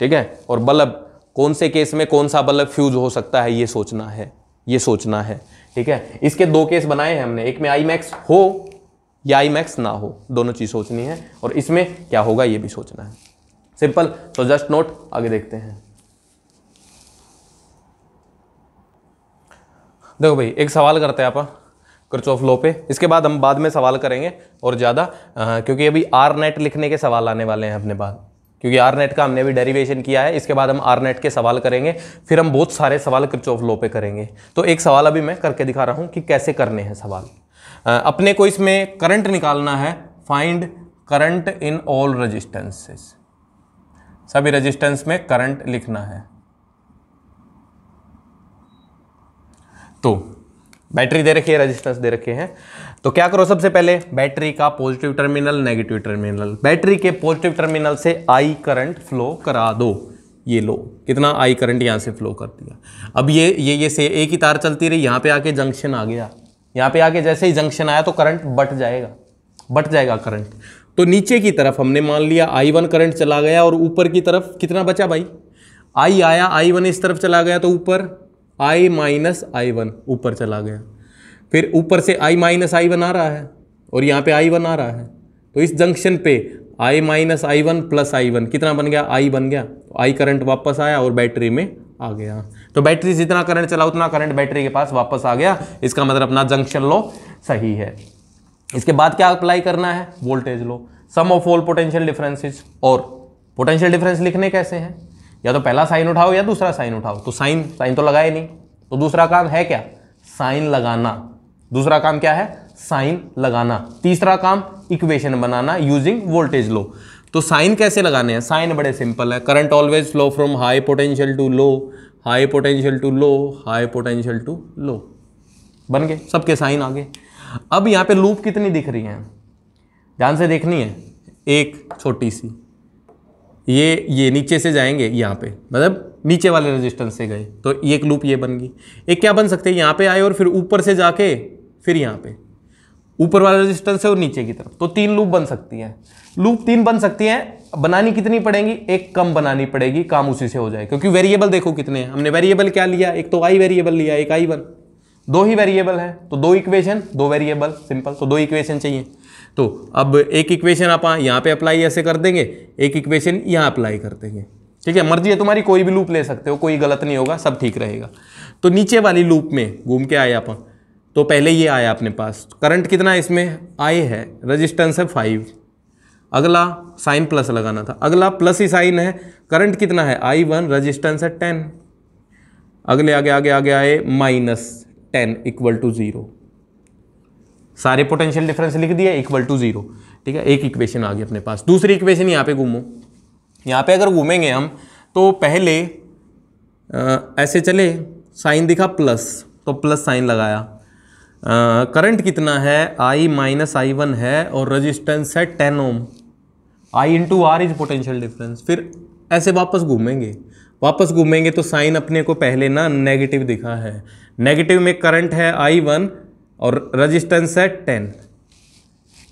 ठीक है और बल्ब कौन से केस में कौन सा बल्ब फ्यूज हो सकता है ये सोचना है ये सोचना है ठीक है इसके दो केस बनाए हैं हमने एक में आई मैक्स हो या आई मैक्स ना हो दोनों चीज़ सोचनी है और इसमें क्या होगा ये भी सोचना है सिंपल तो जस्ट नोट आगे देखते हैं देखो भाई एक सवाल करते हैं आप कर्च ऑफ लो पे इसके बाद हम बाद में सवाल करेंगे और ज़्यादा क्योंकि अभी आर नेट लिखने के सवाल आने वाले हैं अपने बाद क्योंकि आर नेट का हमने भी डेरिवेशन किया है इसके बाद हम आर नेट के सवाल करेंगे फिर हम बहुत सारे सवाल क्रिचॉफ लो पे करेंगे तो एक सवाल अभी मैं करके दिखा रहा हूँ कि कैसे करने हैं सवाल अपने को इसमें करंट निकालना है find current in all resistances सभी रजिस्टेंस में करंट लिखना है तो बैटरी दे रखी है रेजिस्टेंस दे रखे हैं तो क्या करो सबसे पहले बैटरी का positive terminal negative terminal battery के पॉजिटिव टर्मिनल से आई करंट फ्लो करा दो ये लो कितना आई करंट यहाँ से फ्लो कर दिया अब ये ये ये से एक ही तार चलती रही यहाँ पे आके जंक्शन आ गया यहाँ पे आके जैसे ही जंक्शन आया तो करंट बट जाएगा बट जाएगा करंट तो नीचे की तरफ हमने मान लिया आई वन करंट चला गया और ऊपर की तरफ कितना बचा भाई आई आया आई वन इस तरफ चला गया तो ऊपर आई माइनस आई वन ऊपर चला गया फिर ऊपर से आई माइनस आई वन आ रहा है और यहाँ पे आई वन आ रहा है तो इस जंक्शन पे I minus I one plus I one कितना बन गया आई बन गया तो आई करंट वापस आया और बैटरी में आ गया तो बैटरी जितना करंट चला उतना करंट बैटरी के पास वापस आ गया इसका मतलब अपना जंक्शन लो सही है इसके बाद क्या अप्लाई करना है voltage law sum of all potential differences और पोटेंशियल डिफरेंस लिखने कैसे हैं या तो पहला साइन उठाओ या दूसरा साइन उठाओ तो साइन साइन तो लगाए नहीं तो दूसरा काम है क्या साइन लगाना दूसरा काम क्या है साइन लगाना तीसरा काम इक्वेशन बनाना यूजिंग वोल्टेज लो तो साइन कैसे लगाने हैं साइन बड़े सिंपल है current always flow from high potential to low high potential to low high potential to low बन गए सबके साइन आ गए अब यहाँ पे लूप कितनी दिख रही है ध्यान से देखनी है एक छोटी सी ये ये नीचे से जाएंगे यहाँ पे मतलब नीचे वाले रेजिस्टेंस से गए तो ये एक लूप ये बन गई एक क्या बन सकते हैं यहाँ पे आए और फिर ऊपर से जाके फिर यहाँ पे ऊपर वाला रेजिस्टेंस है और नीचे की तरफ तो तीन लूप बन सकती हैं लूप तीन बन सकती हैं बनानी कितनी पड़ेगी एक कम बनानी पड़ेगी काम उसी से हो जाए क्योंकि वेरिएबल देखो कितने हैं हमने वेरिएबल क्या लिया एक तो आई वेरिएबल लिया एक आई वन दो ही वेरिएबल है तो दो इक्वेशन दो वेरिएबल सिंपल तो दो इक्वेशन चाहिए तो अब एक इक्वेशन आप यहाँ पे अप्लाई ऐसे कर देंगे एक इक्वेशन यहाँ अप्लाई कर देंगे ठीक है मर्जी है तुम्हारी कोई भी लूप ले सकते हो कोई गलत नहीं होगा सब ठीक रहेगा तो नीचे वाली लूप में घूम के आए आप तो पहले ये आया अपने पास करंट कितना है इसमें आई है रजिस्टेंस है फाइव अगला साइन प्लस लगाना था अगला प्लस ही साइन है करंट कितना है आई वन रजिस्टेंस है टेन अगले आगे आगे आगे आए minus ten equal to zero सारे पोटेंशियल डिफरेंस लिख दिया इक्वल टू जीरो ठीक है एक इक्वेशन आ गई अपने पास दूसरी इक्वेशन यहाँ पे घूमो यहाँ पे अगर घूमेंगे हम तो पहले आ, ऐसे चले साइन दिखा प्लस तो प्लस साइन लगाया करंट कितना है आई माइनस आई वन है और रजिस्टेंस है ten ohm I into R is potential difference फिर ऐसे वापस घूमेंगे वापस घूमेंगे तो साइन अपने को पहले ना नेगेटिव दिखा है नेगेटिव में करंट है आई वन और रजिस्टेंस है टेन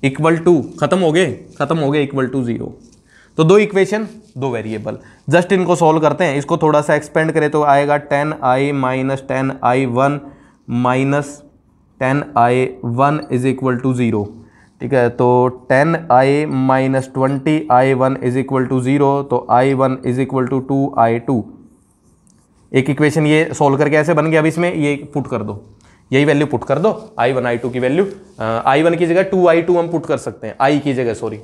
इक्वल टू खत्म हो गए खत्म हो गए इक्वल टू जीरो तो दो इक्वेशन दो वेरिएबल जस्ट इनको सॉल्व करते हैं इसको थोड़ा सा एक्सपेंड करें तो आएगा ten I minus ten I one minus ten I one is equal to zero ठीक है तो ten I minus twenty I one is equal to zero तो I one is equal to two I two एक equation ये solve करके ऐसे बन गया अब इसमें ये पुट कर दो यही वैल्यू पुट कर दो आई वन आई टू की वैल्यू आई वन की जगह टू आई टू हम पुट कर सकते हैं आई की जगह सॉरी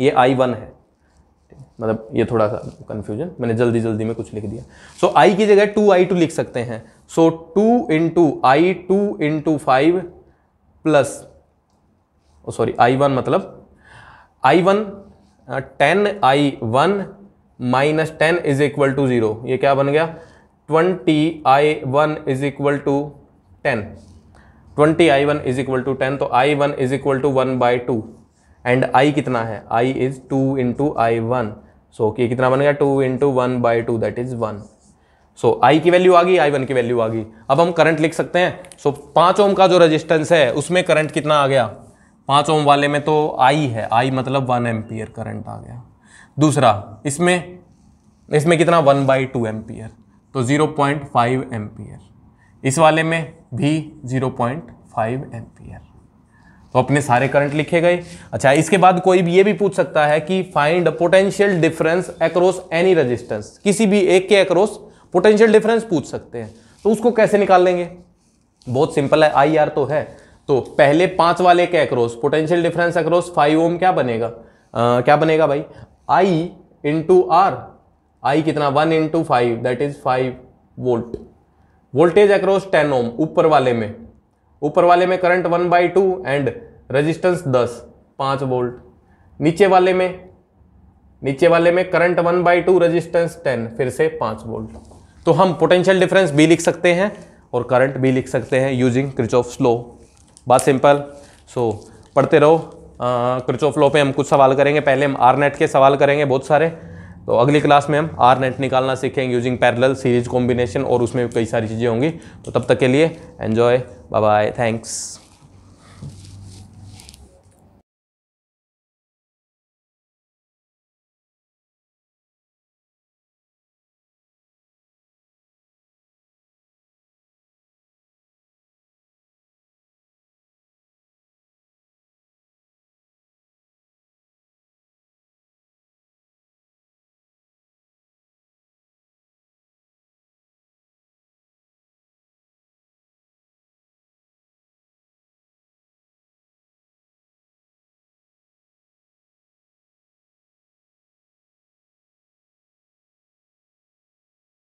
ये आई वन है मतलब ये थोड़ा सा कंफ्यूजन मैंने जल्दी जल्दी में कुछ लिख दिया सो so, आई की जगह टू आई टू लिख सकते हैं so two into I two into five plus sorry I one मतलब I one ten I one minus ten is equal to zero ये क्या बन गया twenty I one is equal to ten twenty I one is equal to ten तो I one is equal to one by two and I कितना है I is two into I one so कि कितना बन गया two into one by two that is one so I की value आ गई आई one की वैल्यू आ गई अब हम करंट लिख सकते हैं सो so, पाँच ओम का जो रजिस्टेंस है उसमें करंट कितना आ गया पाँच ओम वाले में तो आई है आई मतलब वन एम्पियर करंट आ गया दूसरा इसमें इसमें कितना वन बाई टू एम्पियर तो ज़ीरो पॉइंट फाइव एम्पियर इस वाले में भी 0.5 पॉइंट तो अपने सारे करंट लिखे गए अच्छा इसके बाद कोई भी ये भी पूछ सकता है कि find potential difference across any resistance किसी भी एक के एक्रोस पोटेंशियल डिफरेंस पूछ सकते हैं तो उसको कैसे निकाल लेंगे बहुत सिंपल है आई आर तो है तो पहले पांच वाले के across potential difference across five ohm क्या बनेगा आ, क्या बनेगा भाई आई इंटू आर आई कितना one into five that is five volt voltage across ten ohm ऊपर वाले में ऊपर वाले में current one by two and resistance दस पाँच वोल्ट नीचे वाले में नीचे वाले में current one by two resistance ten फिर से पाँच वोल्ट तो हम पोटेंशियल डिफरेंस भी लिख सकते हैं और करंट भी लिख सकते हैं यूजिंग क्रिच ऑफ स्लो बात सिंपल सो so, पढ़ते रहो क्रिच ऑफ स्लो पे हम कुछ सवाल करेंगे पहले हम आर नेट के सवाल करेंगे बहुत सारे तो अगली क्लास में हम आर नेट निकालना सीखेंगे यूजिंग पैरेलल सीरीज कॉम्बिनेशन और उसमें कई सारी चीज़ें होंगी तो तब तक के लिए एन्जॉय बाय बाय थैंक्स